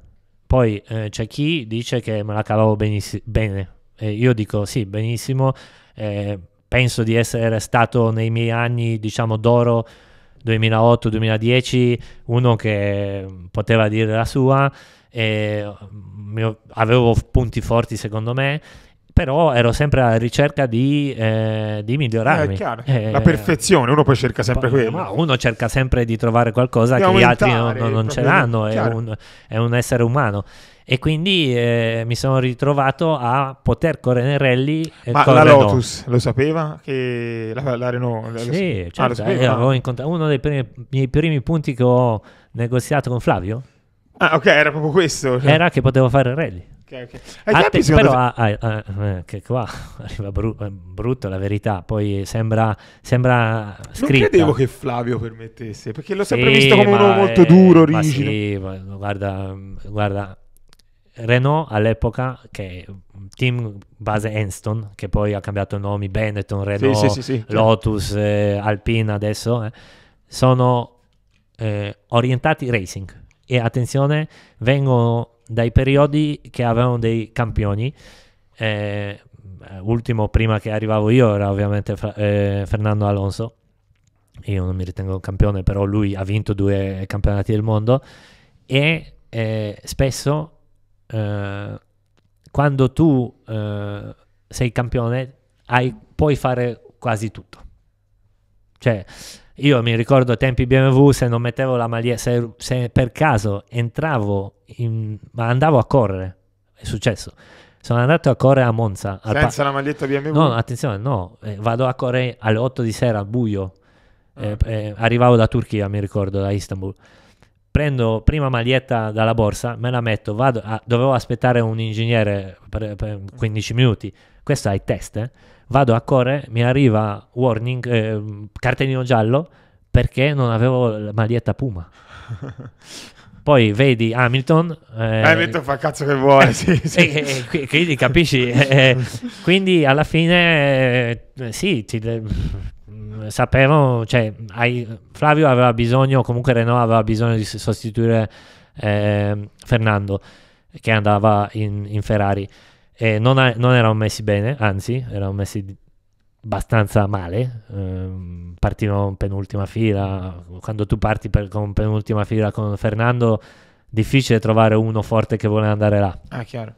poi eh, c'è chi dice che me la cavavo bene, e io dico sì, benissimo, eh, penso di essere stato nei miei anni, diciamo, d'oro 2008-2010, uno che poteva dire la sua, e mm, avevo punti forti secondo me però ero sempre alla ricerca di, eh, di migliorarmi. Eh, eh, la perfezione, uno poi cerca sempre quello. uno cerca sempre di trovare qualcosa di che gli altri non, non ce l'hanno, è un, è un, essere umano. E quindi eh, mi sono ritrovato a poter correre rally. Ma con la Lotus lo sapeva? Che la, la Renault? Sì, ah, lo, certo, ah, eh, lo incontrato, uno dei primi, miei primi punti che ho negoziato con Flavio. Ah, ok, era proprio questo. Cioè. Era che potevo fare rally ok. Ai Atte- però, te... ah, ah, che qua arriva bru- brutto la verità, poi sembra, sembra scritta. Non credevo che Flavio permettesse, perché l'ho sempre sì, visto come uno molto eh, duro, rigido. sì, ma guarda, guarda, Renault all'epoca, che team base Enston, che poi ha cambiato nomi, Benetton, Renault, sì, sì, sì, certo. Lotus, eh, Alpine adesso, eh, sono eh, orientati racing. E attenzione, vengono dai periodi che avevano dei campioni. Eh, ultimo prima che arrivavo io era ovviamente fra, eh, Fernando Alonso. Io non mi ritengo un campione, però lui ha vinto due campionati del mondo e eh, spesso eh, quando tu eh, sei campione hai, puoi fare quasi tutto. Cioè, io mi ricordo tempi BMW, se non mettevo la maglia, se, se per caso entravo in, ma andavo a correre, è successo. Sono andato a correre a Monza. Senza pa- la maglietta BMW? No, attenzione, no, eh, vado a correre alle 8 di sera al buio. Ah. Eh, eh, arrivavo da Turchia, mi ricordo, da Istanbul. Prendo prima maglietta dalla borsa, me la metto, vado a, dovevo aspettare un ingegnere per, per 15 minuti. Questo è il test. Eh. Vado a correre, mi arriva warning, eh, cartellino giallo, perché non avevo la maglietta Puma. Poi vedi Hamilton. Eh, Hamilton fa cazzo che vuole, sì, sì. E, e, quindi capisci. eh, quindi alla fine, eh, sì, ti, sapevano, cioè, hai, Flavio aveva bisogno, comunque Renault aveva bisogno di sostituire eh, Fernando che andava in, in Ferrari. Eh, non, ha, non, erano messi bene, anzi, erano messi abbastanza male, ehm, in penultima fila, quando tu parti per, con penultima fila con Fernando difficile trovare uno forte che vuole andare là. Ah, chiaro.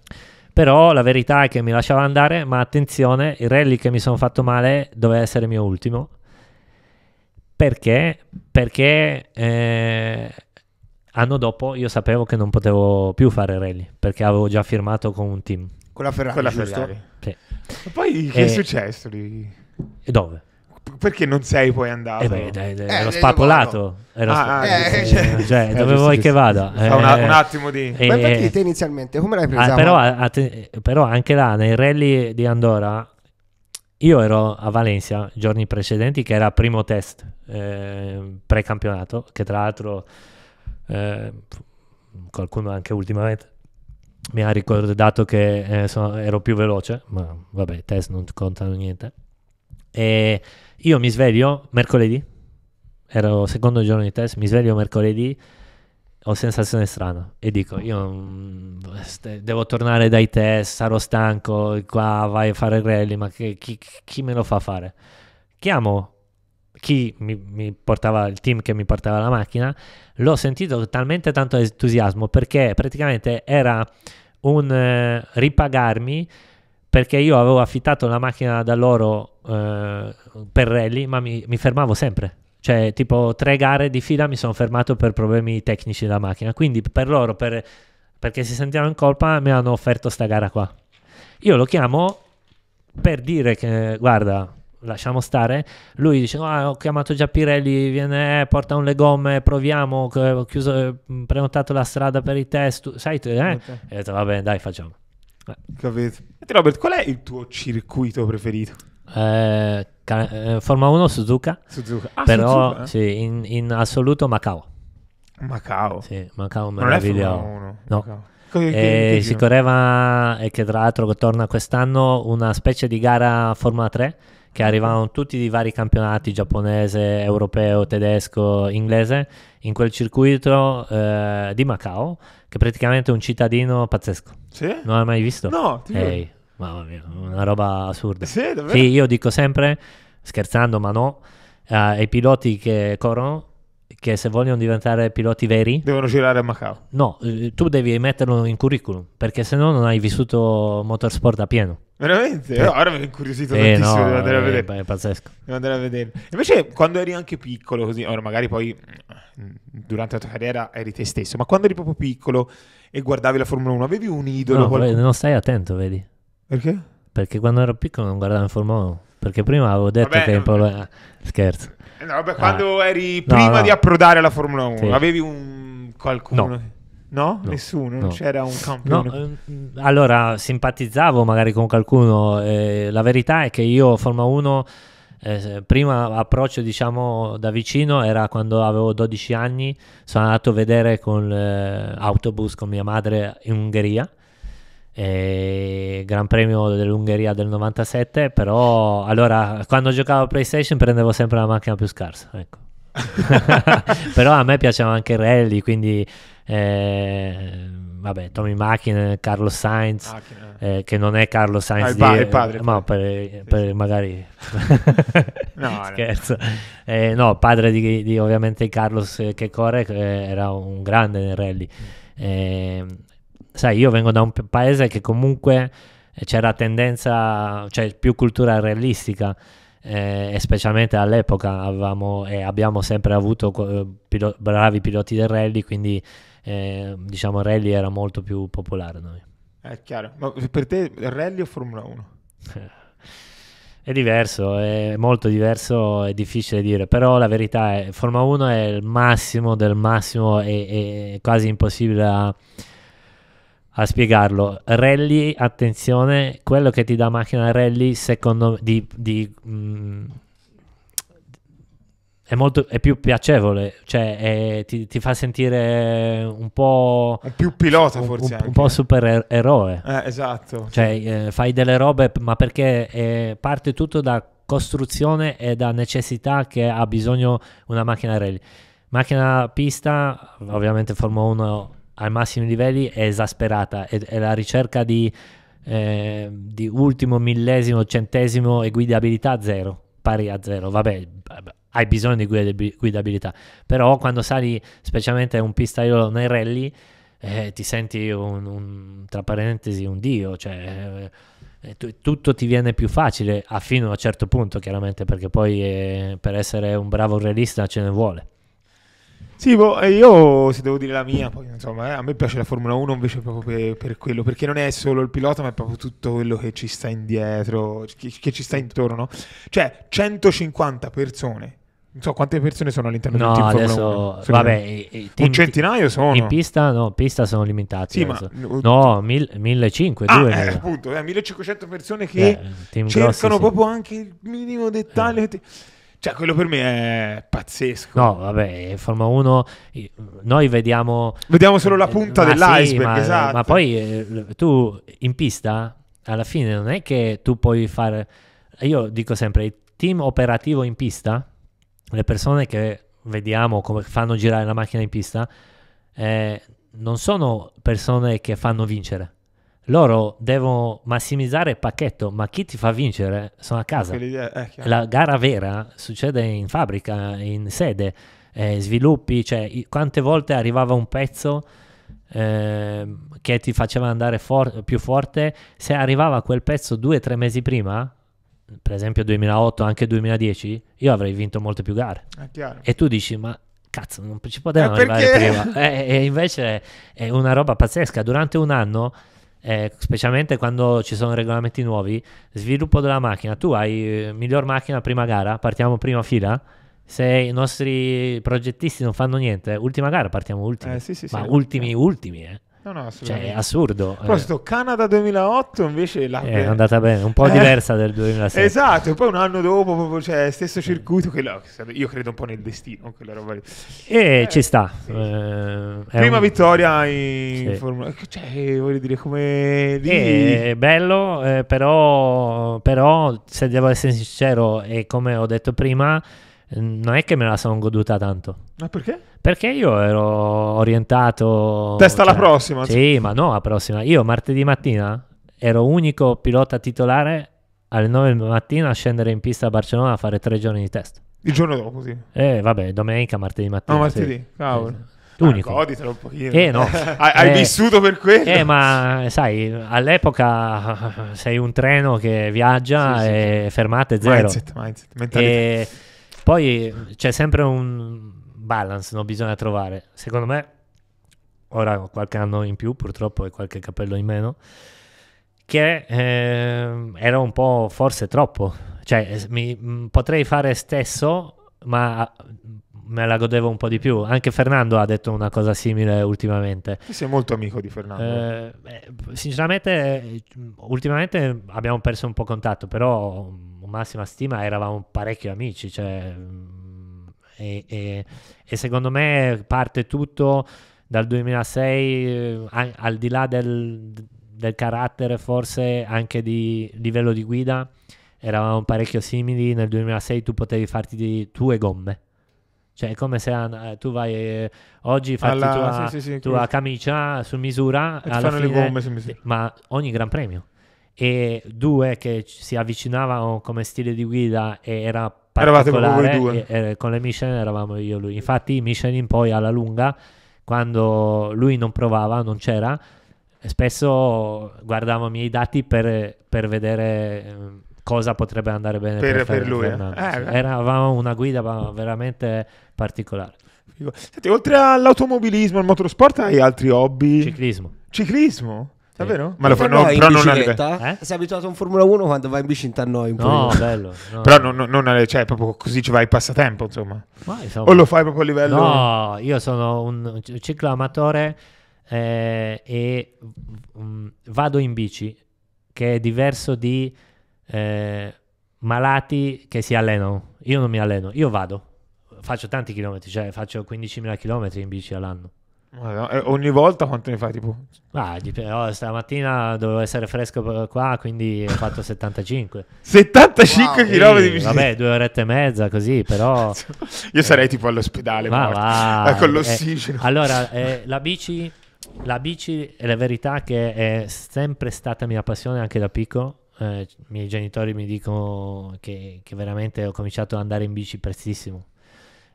Però la verità è che mi lasciava andare, ma attenzione, il rally che mi sono fatto male doveva essere mio ultimo. Perché? Perché eh, anno dopo io sapevo che non potevo più fare rally, perché avevo già firmato con un team. Con la Ferrari, con la Ferrari. Sì. poi che eh, è successo lì? E dove? Perché non sei poi andato? Eh beh, dai, dai, eh, ero eh, spapolato. Ero ah, sp- eh, cioè, cioè dove giusto, vuoi giusto. che vada? Un, un, attimo di. Ma perché te inizialmente come l'hai presa? Ah, però, att- però, anche là nei rally di Andorra. Io ero a Valencia giorni precedenti, che era primo test eh, pre-campionato, che tra l'altro qualcuno anche ultimamente mi ha ricordato che eh, sono, ero più veloce, ma vabbè, i test non contano niente. E io mi sveglio mercoledì, ero secondo giorno di test, mi sveglio mercoledì, ho sensazione strana e dico, io mh, mm, st- devo tornare dai test, sarò stanco, qua vai a fare il rally, ma che, chi, chi me lo fa fare? Chiamo chi mi, mi, portava, il team che mi portava la macchina, l'ho sentito talmente tanto entusiasmo perché praticamente era un eh, ripagarmi perché io avevo affittato la macchina da loro eh, per rally, ma mi, mi fermavo sempre. Cioè, tipo tre gare di fila mi sono fermato per problemi tecnici della macchina. Quindi per loro, per, perché si sentivano in colpa, mi hanno offerto sta gara qua. Io lo chiamo per dire che, guarda, lasciamo stare, lui dice no, ah, ho chiamato già Pirelli, viene, eh, porta un le gomme, proviamo, ho chiuso, eh, prenotato la strada per i test, sai, te, eh? Okay. e ho detto va bene, dai, facciamo. Eh. Capito. Senti Robert, qual è il tuo circuito preferito? Eh, ca- 1 Suzuka, Suzuka. Ah, però Suzuka. Sì, in, in, assoluto Macao. Macao? Sì, Macao meraviglioso. Non 1? No. Macao. Che, si correva e che tra l'altro torna quest'anno una specie di gara Formula 3 che arrivavano tutti i vari campionati giapponese, europeo, tedesco, inglese, in quel circuito eh, di Macao, che praticamente è un cittadino pazzesco. Sì? Non l'hai mai visto? No, ti hey, Mamma mia, una roba assurda. Sì, davvero? Sì, io dico sempre, scherzando ma no, eh, ai piloti che corrono che se vogliono diventare piloti veri devono girare a Macao. No, eh, tu devi metterlo in curriculum perché se no non hai vissuto motorsport a pieno. Veramente? Eh. Ora mi è incuriosito eh, tantissimo, no, devo andare a eh, vedere. È, pazzesco. Devo andare a vedere. Invece, quando eri anche piccolo, così, ora magari poi mm, durante la tua carriera eri te stesso, ma quando eri proprio piccolo e guardavi la Formula 1, avevi un idolo? No, qualcuno... non stai attento, vedi. Perché? Perché quando ero piccolo non guardavo la Formula 1. Perché prima avevo detto vabbè, che Paolo... Ah, eh. scherzo. Eh, no, vabbè, quando ah. eri prima no, no. di approdare alla Formula 1, sì. avevi un qualcuno... No. No? no, nessuno, no. non c'era un campione. No, ehm, ehm, allora, simpatizzavo magari con qualcuno. Eh, la verità è che io Formula 1, eh, prima approccio diciamo da vicino, era quando avevo 12 anni, sono andato a vedere con l'autobus eh, con mia madre in Ungheria. Eh, Gran Premio dell'Ungheria del 97, però allora quando giocavo a PlayStation prendevo sempre la macchina più scarsa, ecco. però a me piaceva anche il rally, quindi eh, vabbè, Tommy Machin, Carlo Sainz, che... Eh. eh, che non è Carlo ah, Sainz ah, di, padre, padre, ma per, sì, eh, per sì. magari no, scherzo, eh, no, padre di, di, ovviamente Carlos eh, che corre, che era un grande nel rally. Eh, sai, io vengo da un paese che comunque c'era tendenza, cioè più cultura realistica. Eh, specialmente all'epoca avevamo e abbiamo sempre avuto pilo- bravi piloti del rally, quindi eh, diciamo rally era molto più popolare noi. È chiaro, ma per te rally o Formula 1? È diverso, è molto diverso, è difficile dire, però la verità è Formula 1 è il massimo del massimo, è, è quasi impossibile a, a, spiegarlo. Rally, attenzione, quello che ti dà macchina rally, secondo me, di, di mh, mm, è, molto, è più piacevole, cioè è, ti, ti, fa sentire un po'... Un più pilota forse Un, un, un po' supereroe. Eh, esatto. Cioè eh, fai delle robe, ma perché eh, parte tutto da costruzione e da necessità che ha bisogno una macchina rally. Macchina pista, ovviamente Formula 1 ai massimi livelli è esasperata, è, è la ricerca di, eh, di ultimo, millesimo, centesimo e guidabilità zero pari a zero. Vabbè, hai bisogno di guidabilità. Però quando sali, specialmente un pistaio nei rally, eh, ti senti un, un, tra parentesi un dio, cioè eh, t- tutto ti viene più facile a fino a un certo punto, chiaramente, perché poi eh, per essere un bravo realista ce ne vuole. Sì, boh, io se devo dire la mia, poi, insomma, eh, a me piace la Formula 1 invece proprio per, per, quello, perché non è solo il pilota, ma è proprio tutto quello che ci sta indietro, che, che ci sta intorno. Cioè, 150 persone non so quante persone sono all'interno no, del team adesso, vabbè, team, un centinaio sono. In pista, no, in pista sono limitati. Sì, ma, no, 1500, ah, Eh, appunto, eh, 1500 persone che Beh, cercano grossi, proprio anche il minimo dettaglio. Eh. Cioè, quello per me è pazzesco. No, vabbè, Formula 1 noi vediamo... Vediamo solo la eh, punta eh, dell'iceberg, sì, ma, esatto. Ma poi eh, tu in pista, alla fine, non è che tu puoi fare... Io dico sempre, il team operativo in pista le persone che vediamo come fanno girare la macchina in pista eh, non sono persone che fanno vincere. Loro devono massimizzare il pacchetto, ma chi ti fa vincere sono a casa. Eh, la gara vera succede in fabbrica, in sede, eh, sviluppi, cioè quante volte arrivava un pezzo eh, che ti faceva andare for più forte, se arrivava quel pezzo due o tre mesi prima, per esempio 2008, anche 2010, io avrei vinto molte più gare. E tu dici, ma cazzo, non ci potevano eh arrivare prima. e, e invece è una roba pazzesca. Durante un anno... Eh, specialmente quando ci sono regolamenti nuovi, sviluppo della macchina, tu hai eh, miglior macchina prima gara, partiamo prima fila, se i nostri progettisti non fanno niente, ultima gara partiamo ultimi, eh, sì, sì, ma sì, ultimi ultimi, eh. No, no, Cioè, è assurdo. A proposito, eh. Canada 2008 invece la... Eh, è andata bene, un po' eh. diversa del 2006. Esatto, e poi un anno dopo, proprio, cioè, stesso circuito, che io credo un po' nel destino, quella roba lì. E eh, ci sta. Sì. Eh, prima un... vittoria in sì. Formula... Cioè, voglio dire, come... Lì... Eh, è bello, però, però, se devo essere sincero, e come ho detto prima... Ehm, non è che me la sono goduta tanto. Ma ah, perché? Perché io ero orientato... Testa cioè, prossima. Sì, ma no, alla prossima. Io martedì mattina ero unico pilota titolare alle 9 del mattino a scendere in pista a Barcellona a fare tre giorni di test. Il giorno dopo, sì. Eh, vabbè, domenica, martedì mattina. No, ah, martedì, sì. cavolo. Eh, Unico. Ah, goditelo un pochino. Eh, no. hai, hai eh. vissuto per quello. Eh, ma sai, all'epoca sei un treno che viaggia sì, sì, e fermate zero. Mindset, mindset, mentalità. E poi c'è sempre un balance, no? bisogna trovare. Secondo me, ora ho qualche anno in più purtroppo e qualche capello in meno, che eh, era un po' forse troppo. Cioè, mi, mm, potrei fare stesso, ma mm, me la godevo un po' di più. Anche Fernando ha detto una cosa simile ultimamente. Tu sei molto amico di Fernando. Eh, sinceramente, eh, ultimamente abbiamo perso un po' contatto, però mm, massima stima, eravamo parecchio amici, cioè, mm, e, e, e, secondo me parte tutto dal 2006, eh, al di là del, del, carattere forse anche di livello di guida, eravamo parecchio simili, nel 2006 tu potevi farti di, tue gomme. Cioè, è come se eh, tu vai eh, oggi fatti alla, tua, sì, sì, sì, tua camicia su misura. E alla fanno fine, le gomme su misura. Ma ogni gran premio e due che si avvicinavano come stile di guida e era particolare e, e, con le mission eravamo io e lui infatti Michelin poi alla lunga quando lui non provava non c'era spesso guardavo i miei dati per, per vedere ehm, cosa potrebbe andare bene per, per, per lui eh. Eh, eh. eravamo una guida veramente particolare Senti, oltre all'automobilismo al motorsport hai altri hobby? ciclismo ciclismo? Davvero? Ma lo fa, in però non alle... eh? Sei abituato a un Formula 1 quando vai in bici in tannoi. No, bello. No. però non, non alle... cioè, proprio così ci vai passatempo, insomma. Ma, insomma. O lo fai proprio a livello... No, io sono un cicloamatore eh, e um, vado in bici, che è diverso di eh, malati che si allenano. Io non mi alleno, io vado. Faccio tanti chilometri, cioè faccio 15.000 chilometri in bici all'anno. Eh, ogni volta quanto ne fai? Tipo? Ah, però oh, stamattina dovevo essere fresco qua, quindi ho fatto 75. 75 wow. km di bicicletta? Vabbè, due orette e mezza così, però... Io sarei eh. tipo all'ospedale, ma va, eh, con l'ossigeno. Eh, allora, eh, la bici... La bici è la verità che è sempre stata mia passione anche da piccolo. Eh, I miei genitori mi dicono che, che, veramente ho cominciato ad andare in bici prestissimo.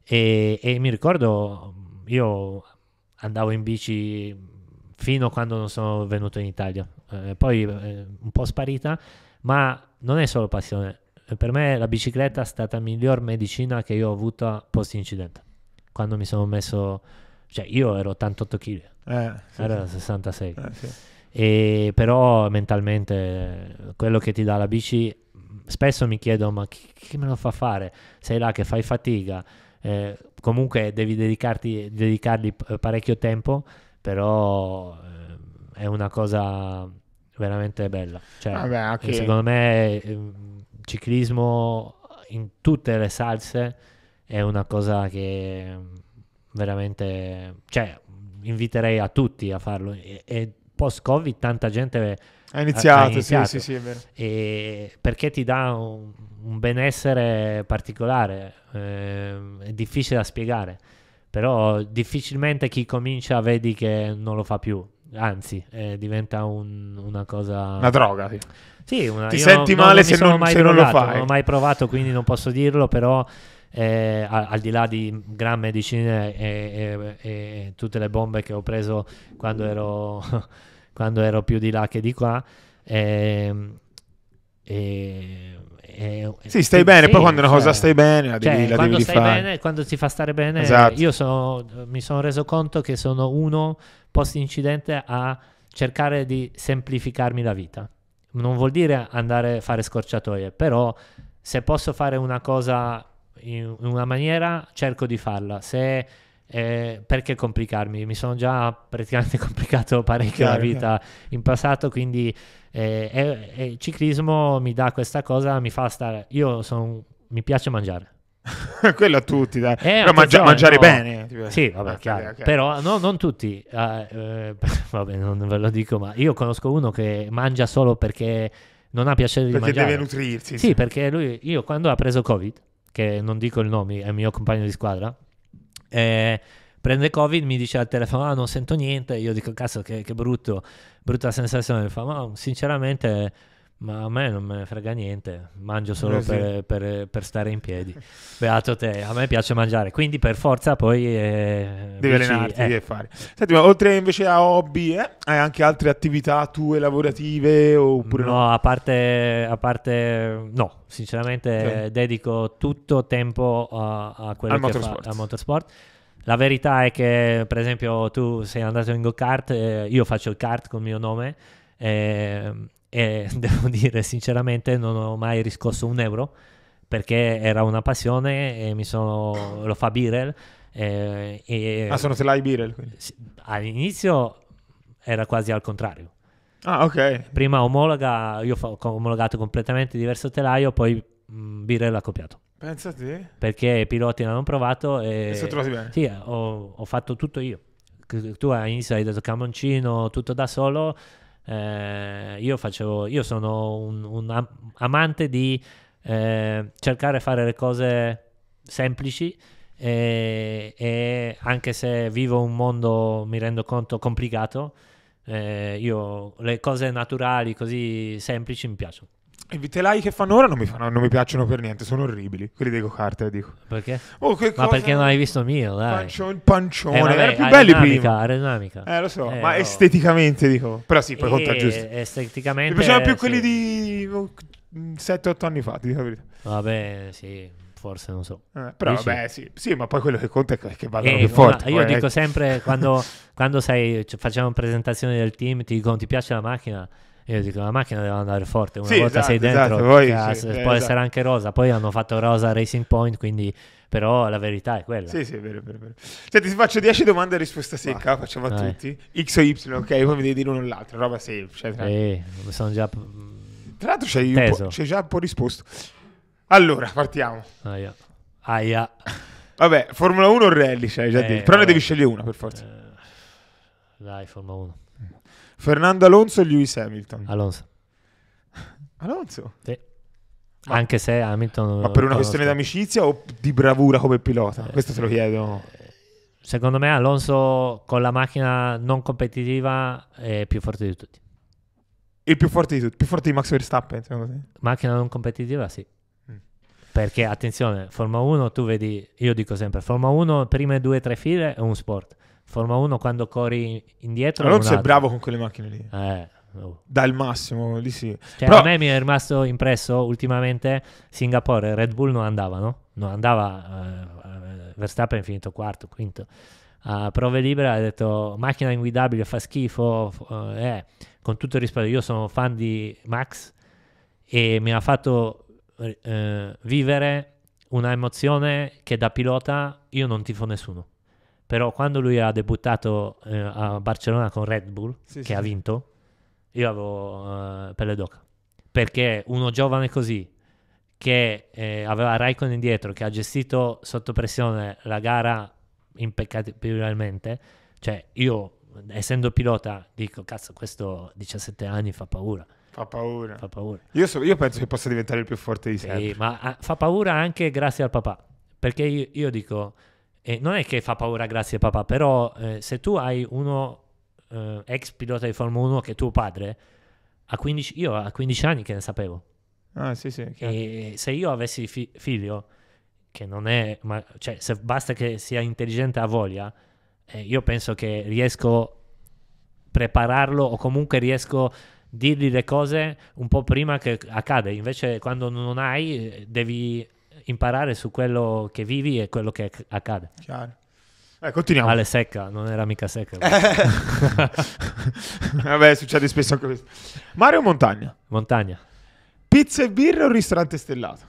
e, e mi ricordo io andavo in bici fino a quando non sono venuto in Italia. Eh, poi eh, un po' sparita, ma non è solo passione. Per me la bicicletta è stata la miglior medicina che io ho avuto post incidente. Quando mi sono messo, cioè io ero 88 kg, eh, sì, ero sì. 66. Eh, sì. E però mentalmente quello che ti dà la bici, spesso mi chiedo ma chi, chi me lo fa fare? Sei là che fai fatica, eh, comunque devi dedicarti, dedicargli parecchio tempo, però eh, è una cosa veramente bella. Cioè, Vabbè, okay. Eh, secondo me eh, ciclismo in tutte le salse è una cosa che veramente... Cioè, inviterei a tutti a farlo e, e post-Covid tanta gente ha iniziato, ha iniziato. Sì, sì, sì, perché ti dà un, un benessere particolare, eh, è difficile da spiegare, però difficilmente chi comincia vedi che non lo fa più, anzi eh, diventa un, una cosa... Una droga, sì. sì una, ti senti non, male non se, non, mai se provato, non lo fai. Non ho mai provato, quindi non posso dirlo, però... Eh, al, di là di gran medicine e, e, e, tutte le bombe che ho preso quando ero quando ero più di là che di qua. E, ehm, e, e, sì, stai bene, sì, poi quando cioè, una cosa stai bene, la cioè, devi, la quando stai fare. bene, quando ti fa stare bene, esatto. io sono, mi sono reso conto che sono uno post incidente a cercare di semplificarmi la vita. Non vuol dire andare a fare scorciatoie, però se posso fare una cosa in una maniera, cerco di farla. Se eh, perché complicarmi? Mi sono già praticamente complicato parecchio chiaro, la vita in passato, quindi eh, eh, il ciclismo mi dà questa cosa, mi fa stare... Io sono... mi piace mangiare. Quello a tutti, dai. Eh, però mangia- mangiare no. bene. Eh, sì, vabbè, ah, chiaro. Okay, okay. Però no, non tutti. Uh, vabbè, non ve lo dico, ma io conosco uno che mangia solo perché non ha piacere perché di mangiare. Perché deve nutrirsi. Sì, sì, perché lui, io quando ha preso Covid, che non dico il nome, è il mio compagno di squadra, eh, prende Covid, mi dice al telefono, ah non sento niente, io dico cazzo che, che brutto, brutta sensazione, fa ma sinceramente ma a me non me ne frega niente, mangio solo eh sì. per, per, per, stare in piedi. Beato te, a me piace mangiare, quindi per forza poi... Eh, Devi allenarti, eh. devi ecco. fare. Senti, ma oltre invece a hobby, eh, hai anche altre attività tue lavorative oppure no? No, a parte... A parte no, sinceramente sì. dedico tutto tempo a, a quello al che motorsport. Fa, al motorsport. La verità è che, per esempio, tu sei andato in go-kart, eh, io faccio il kart con il mio nome Eh, e devo dire sinceramente non ho mai riscosso un euro perché era una passione e mi sono lo fa Birel eh, e, ah sono te l'hai Birel quindi. all'inizio era quasi al contrario ah ok prima omologa io ho omologato completamente diverso telaio poi mh, mm, Birel ha copiato Pensate. perché i piloti l'hanno provato e, e sono trovati bene sì ho, ho fatto tutto io tu all'inizio hai detto camoncino tutto da solo eh, io, facevo, io sono un, un amante di eh, cercare di fare le cose semplici e, eh, e, anche se vivo un mondo, mi rendo conto, complicato, eh, io le cose naturali così semplici mi piacciono. I vitelai che fanno ora non mi, fanno, non mi, piacciono per niente, sono orribili. Quelli dei go-kart, dico. Perché? Oh, ma cosa? perché non hai visto mio, dai. Pancione, pancione. Eh, vabbè, più belli prima. Aerodinamica. Eh, lo so, eh, ma oh. esteticamente, dico. Però sì, poi e, eh, conta giusto. Esteticamente... Mi piacciono più eh, sì. quelli di 7-8 anni fa, dico la verità. Vabbè, sì, forse, non so. Eh, però Dici? vabbè, sì. sì, ma poi quello che conta è che vanno eh, più forti. Io dico è... Eh. sempre, quando, quando sai, cioè, facciamo presentazioni del team, ti dicono ti piace la macchina... Io dico, la macchina deve andare forte, una sì, volta esatto, sei dentro, esatto, poi, sì, può eh, esatto. essere anche rosa, poi hanno fatto rosa Racing Point, quindi però la verità è quella. Sì, sì, è vero, è vero. È vero. Senti, ti faccio 10 domande a risposta secca, ah, facciamo a tutti. X o Y, ok, poi mi devi dire uno o l'altro, roba semplice. Cioè, tra... Eh, sono già... Mm, tra l'altro c'hai, c'hai, già un po' risposto. Allora, partiamo. Aia. Aia. Vabbè, Formula 1 o rally, c'hai già eh, detto, però vabbè. ne devi scegliere una per forza. Eh, dai, Formula 1. Fernando Alonso e Lewis Hamilton. Alonso. Alonso? Sì. Ma, Anche se Hamilton... Ma per una questione d'amicizia o di bravura come pilota? Eh, Questo te lo chiedo. Secondo me Alonso con la macchina non competitiva è più forte di tutti. Il più forte di tutti? Più forte di Max Verstappen, secondo te? Macchina non competitiva, sì. Mm. Perché attenzione, Formula 1 tu vedi, io dico sempre, Formula 1 prime due o tre file è un sport Forma 1 quando corri indietro. Alonso è bravo con quelle macchine lì. Eh. Oh. Dà il massimo, lì sì. Cioè, Però... A me mi è rimasto impresso ultimamente Singapore Red Bull non andava, no? Non andava eh, Verstappen è finito quarto, quinto. A uh, prove libere ha detto macchina inguidabile, fa schifo. Uh, eh. Con tutto il rispetto, io sono fan di Max e mi ha fatto eh, vivere una emozione che da pilota io non tifo nessuno. Però quando lui ha debuttato eh, a Barcellona con Red Bull, sì, che sì, ha vinto, io avevo uh, pelle d'oca. Perché uno giovane così, che eh, aveva Raikkonen indietro, che ha gestito sotto pressione la gara impeccabilmente, cioè io essendo pilota dico cazzo questo 17 anni fa paura. Fa paura. Fa paura. Io, so, io, penso che possa diventare il più forte di sempre. Sì, ma a, ah, fa paura anche grazie al papà. Perché io, io dico, e non è che fa paura, grazie papà, però eh, se tu hai uno eh, ex pilota di Formula 1 che è tuo padre, a 15, io a 15 anni che ne sapevo. Ah, sì, sì. Chiaro. E se io avessi fi- figlio, che non è, ma, cioè, se basta che sia intelligente a voglia, eh, io penso che riesco a prepararlo o comunque riesco a dirgli le cose un po' prima che accade. Invece, quando non hai, eh, devi imparare su quello che vivi e quello che accade. Chiaro. Eh, continuiamo. Ale secca, non era mica secca. Vabbè, succede spesso anche questo. Mario Montagna. Montagna. Pizza e birra o ristorante stellato?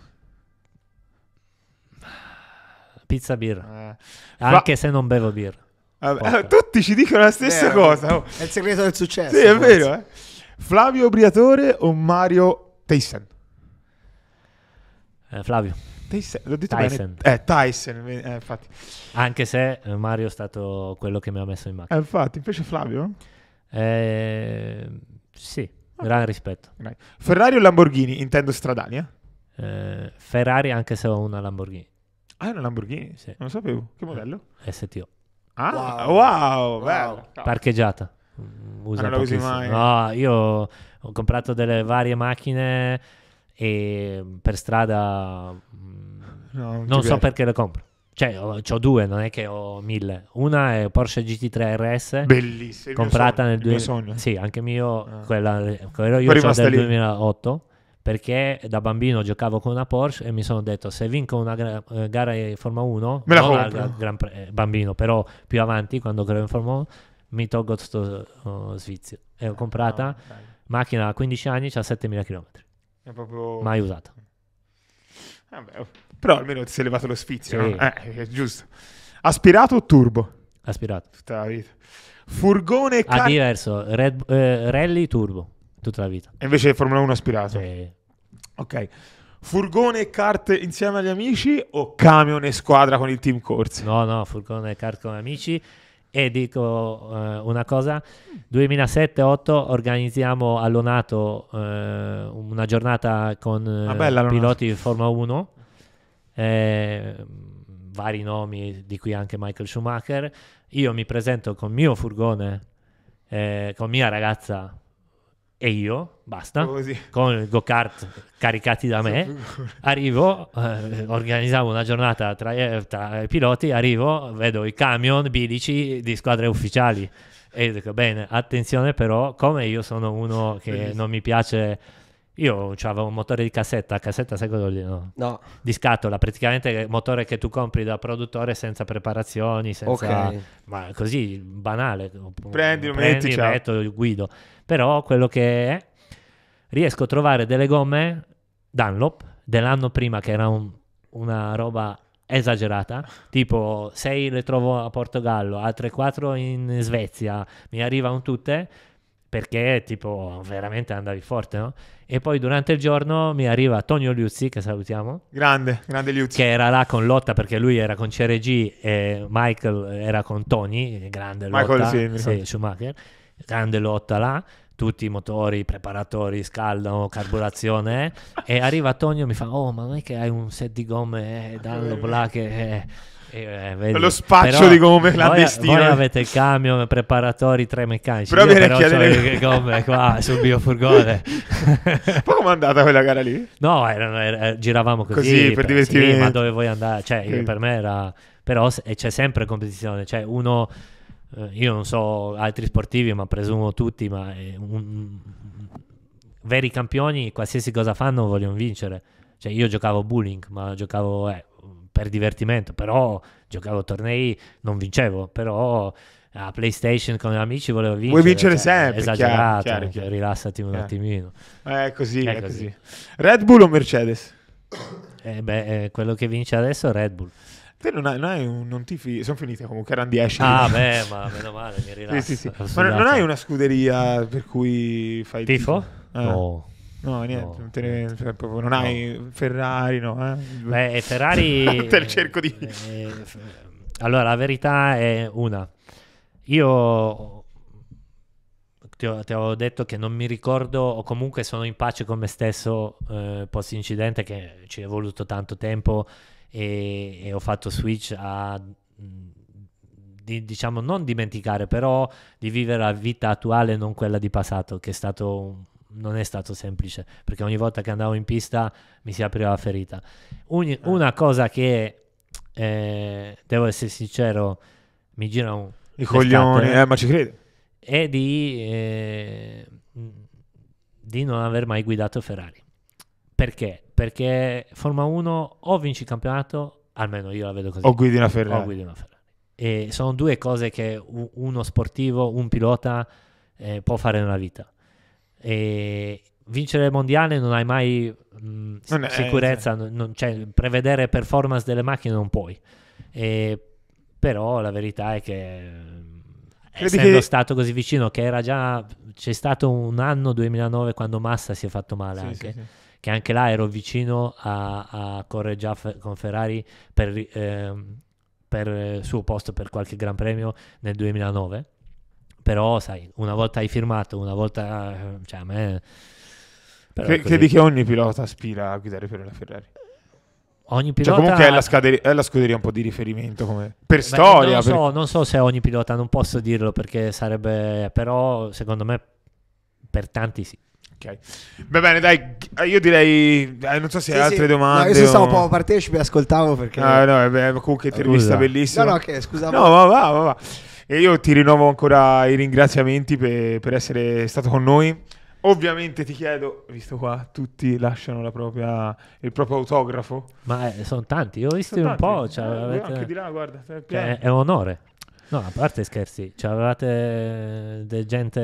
Pizza e birra. Eh. Anche Va- se non bevo birra. Vabbè, eh, tutti ci dicono la stessa eh, cosa. È il segreto del successo. Sì, è forse. vero. Eh? Flavio Briatore o Mario Tyson? Eh, Flavio. Tyson, l'ho detto Tyson. Bene. Eh, Tyson, eh, infatti. Anche se Mario è stato quello che mi ha messo in macchina. Eh, infatti, invece Flavio? Eh, sì, okay. Ah. gran rispetto. Gran. Ferrari o Lamborghini? Intendo stradali, eh? Eh, Ferrari anche se ho una Lamborghini. Ah, è una Lamborghini? Sì. Non lo sapevo. Che modello? Eh, STO. Ah, wow, wow, wow. Parcheggiata. Usa ah, non la usi mai. No, io ho comprato delle varie macchine e per strada mm, no, non, so perché le compro. Cioè, ho, ho, due, non è che ho mille. Una è Porsche GT3 RS, bellissima, comprata nel 2000. Sì, anche mio, ah. quella, quella io ho del lì. 2008 perché da bambino giocavo con una Porsche e mi sono detto se vinco una eh, gara in Formula 1, me la non al gran pre- eh, bambino, però più avanti quando creo in Formula 1 mi tolgo questo uh, oh, svizio. E ho eh, comprata no, macchina a 15 anni, ha 7000 km. È proprio... Mai usato. Vabbè, oh. però almeno ti sei levato lo sfizio, sì. no? eh, giusto. Aspirato o turbo? Aspirato. Tutta la vita. Furgone... Car- ah, diverso. Red, eh, rally turbo, tutta la vita. E invece Formula 1 aspirato. Sì. Ok. Furgone e kart insieme agli amici o camion e squadra con il team corsi? No, no, furgone e kart con amici. E dico eh, una cosa, 2007-2008 organizziamo a Lonato eh, una giornata con ah, eh, bella, piloti di Formula 1, eh, vari nomi, di cui anche Michael Schumacher. Io mi presento con mio furgone, eh, con mia ragazza e io, basta, Così. con il go-kart caricati da me, arrivo, eh, organizzavo una giornata tra, eh, tra, i piloti, arrivo, vedo i camion bilici di squadre ufficiali e dico bene, attenzione però, come io sono uno che non mi piace io avevo un motore di cassetta, cassetta sai cosa no? no? Di scatola, praticamente motore che tu compri da produttore senza preparazioni, senza... Okay. Ma così, banale. Prendi, lo prendi, metti, metto, guido. Però quello che è, riesco a trovare delle gomme Dunlop dell'anno prima che era un, una roba esagerata, tipo 6 le trovo a Portogallo, altre 4 in Svezia, mi arrivano tutte perché tipo veramente andavi forte, no? E poi durante il giorno mi arriva Tonio Liuzzi, che salutiamo. Grande, grande Liuzzi. Che era là con Lotta perché lui era con CRG e Michael era con Tony, grande Michael, Lotta. Michael sì, sì, Schumacher. Grande Lotta là, tutti i motori, preparatori, scaldano, oh, carburazione. e arriva Tonio e mi fa, oh ma non è che hai un set di gomme, eh, dallo là che... Eh eh, eh lo spaccio però, di gomme clandestino. Voi, voi avete il camion preparatori tre meccanici. Però viene a chiedere le gomme qua sul biofurgone. Poi com'è andata quella gara lì? No, erano, erano, eh, giravamo così, così per, per divertirmi. Sì, ma dove vuoi andare? Cioè, sì. per me era però c'è sempre competizione, cioè uno eh, io non so altri sportivi, ma presumo tutti, ma un, veri campioni qualsiasi cosa fanno vogliono vincere. Cioè io giocavo bowling, ma giocavo eh, per divertimento, però giocavo a tornei, non vincevo, però a PlayStation con gli amici volevo vincere. Vuoi vincere cioè, sempre? Esagerato, chiaro, chiaro, rilassati un eh. attimino. Eh, è così, è, è così. così. Red Bull o Mercedes? Eh beh, eh, quello che vince adesso è Red Bull. Te non hai, non hai un, non tifi, sono finite comunque, erano 10. Ah beh, ma meno male, mi rilasso. sì, sì, sì. Ma non hai una scuderia per cui fai... Tifo? tifo? Eh. No. No, niente, no. Ne, cioè, non hai no. Ferrari, no? Eh? Beh, Ferrari... Te cerco di... Eh, eh, allora, la verità è una. Io ti ho, ti ho, detto che non mi ricordo, o comunque sono in pace con me stesso eh, post incidente, che ci è voluto tanto tempo e, e ho fatto switch a... Di, diciamo non dimenticare però di vivere la vita attuale non quella di passato che è stato un, non è stato semplice, perché ogni volta che andavo in pista mi si apriva la ferita. Ogni, eh. una cosa che, eh, devo essere sincero, mi gira un... I coglioni, eh, ma ci credi? È di, eh, di non aver mai guidato Ferrari. Perché? Perché Forma 1 o vinci il campionato, almeno io la vedo così. O guidi una Ferrari. O guidi una Ferrari. E sono due cose che uno sportivo, un pilota eh, può fare nella vita. E vincere il mondiale non hai mai mh, non eh, sicurezza, è, non, non, cioè, prevedere performance delle macchine non puoi. E, però la verità è che Credi essendo che... stato così vicino, che era già c'è stato un anno 2009 quando Massa si è fatto male sì, anche. Sì, sì. Che anche là ero vicino a, a correre già con Ferrari per, eh, per il suo posto per qualche Gran Premio nel 2009 però, sai, una volta hai firmato, una volta... Eh, cioè, a me... Cre- credi che ogni pilota aspira a guidare per la Ferrari? Ogni cioè, pilota... Cioè, comunque è la, scade- è la, scuderia un po' di riferimento come... per Beh, storia. Non, per... So, non so se ogni pilota, non posso dirlo perché sarebbe... Però, secondo me, per tanti sì. Okay. Va bene, dai, io direi. Eh, non so se sì, hai altre sì. domande. No, io sono o... un po' partecipe, ascoltavo perché. Ah, no, eh, beh, comunque, intervista Scusa. bellissima. No, no, okay, scusa. No, ma va, va, va. E io ti rinnovo ancora i ringraziamenti per, per essere stato con noi. Ovviamente ti chiedo, visto qua, tutti lasciano la propria, il proprio autografo. Ma eh, sono tanti, io ho visto un po'. Cioè, eh, avete... Anche di là, guarda. Eh, cioè, è un onore. No, a parte scherzi, c'avevate eh, de gente...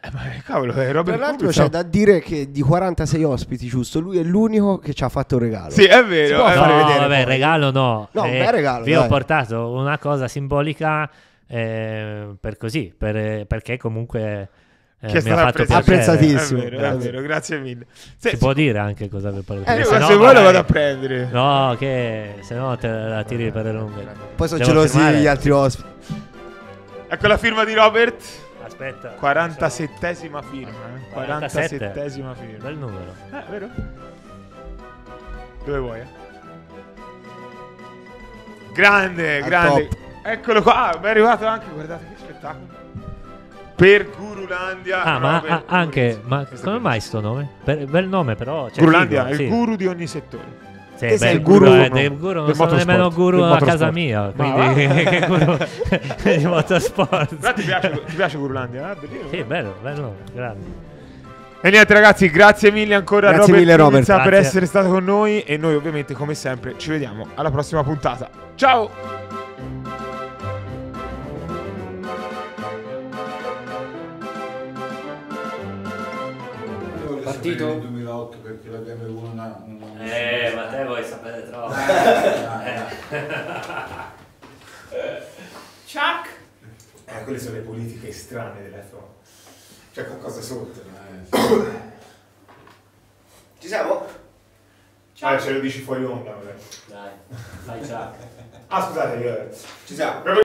Eh, ma eh, cavolo, è roba Tra l'altro c'è da dire che di 46 ospiti, giusto, lui è l'unico che ci ha fatto un regalo. Sì, è vero. Si è no, vabbè, poi. regalo no. No, eh, regalo. Vi dai. ho portato una cosa simbolica eh, per così, per, perché comunque... Eh, che è stato apprezz- apprezzatissimo. È vero, grazie. È vero, grazie mille. Se, si può dire anche cosa avevi parlato. Eh, se, se vuoi lo vado eh, a prendere. No, che se no te la tiri per le lunghe. Poi sono Devo gelosi firmare. gli altri ospiti. Ecco la firma di Robert. Aspetta. 47esima firma. Eh? 47. firma. Bel numero. Eh, vero? Dove vuoi? Eh? Grande, grande. Top. Eccolo qua, ah, è arrivato anche, guardate che spettacolo. Per Gurulandia. Ah, ma a, anche, ma come mai sto nome? Per, bel nome però. Cioè, Gurulandia figo, il guru di ogni settore. Sì, beh, sei il guru, guru, no, del guru non del sono nemmeno guru a casa mia, quindi ma, che guru di motorsport. Però ti piace, ti piace Gurulandia? Eh? sì, eh. bello, bello, grande. E niente ragazzi, grazie mille ancora grazie Robert, mille, Robert. Grazie. per essere stato con noi e noi ovviamente come sempre ci vediamo alla prossima puntata. Ciao! partito? nel 2008 perché la BMW una, una Eh, ma te vuoi sapere troppo. Eh, Chuck? Eh, quelle sono le politiche strane dell'F1. C'è qualcosa sotto. Eh, Ci siamo? Ciao. Ah, ce lo dici fuori onda, vabbè. Dai, fai Chuck. ah, scusate, io... Ci siamo.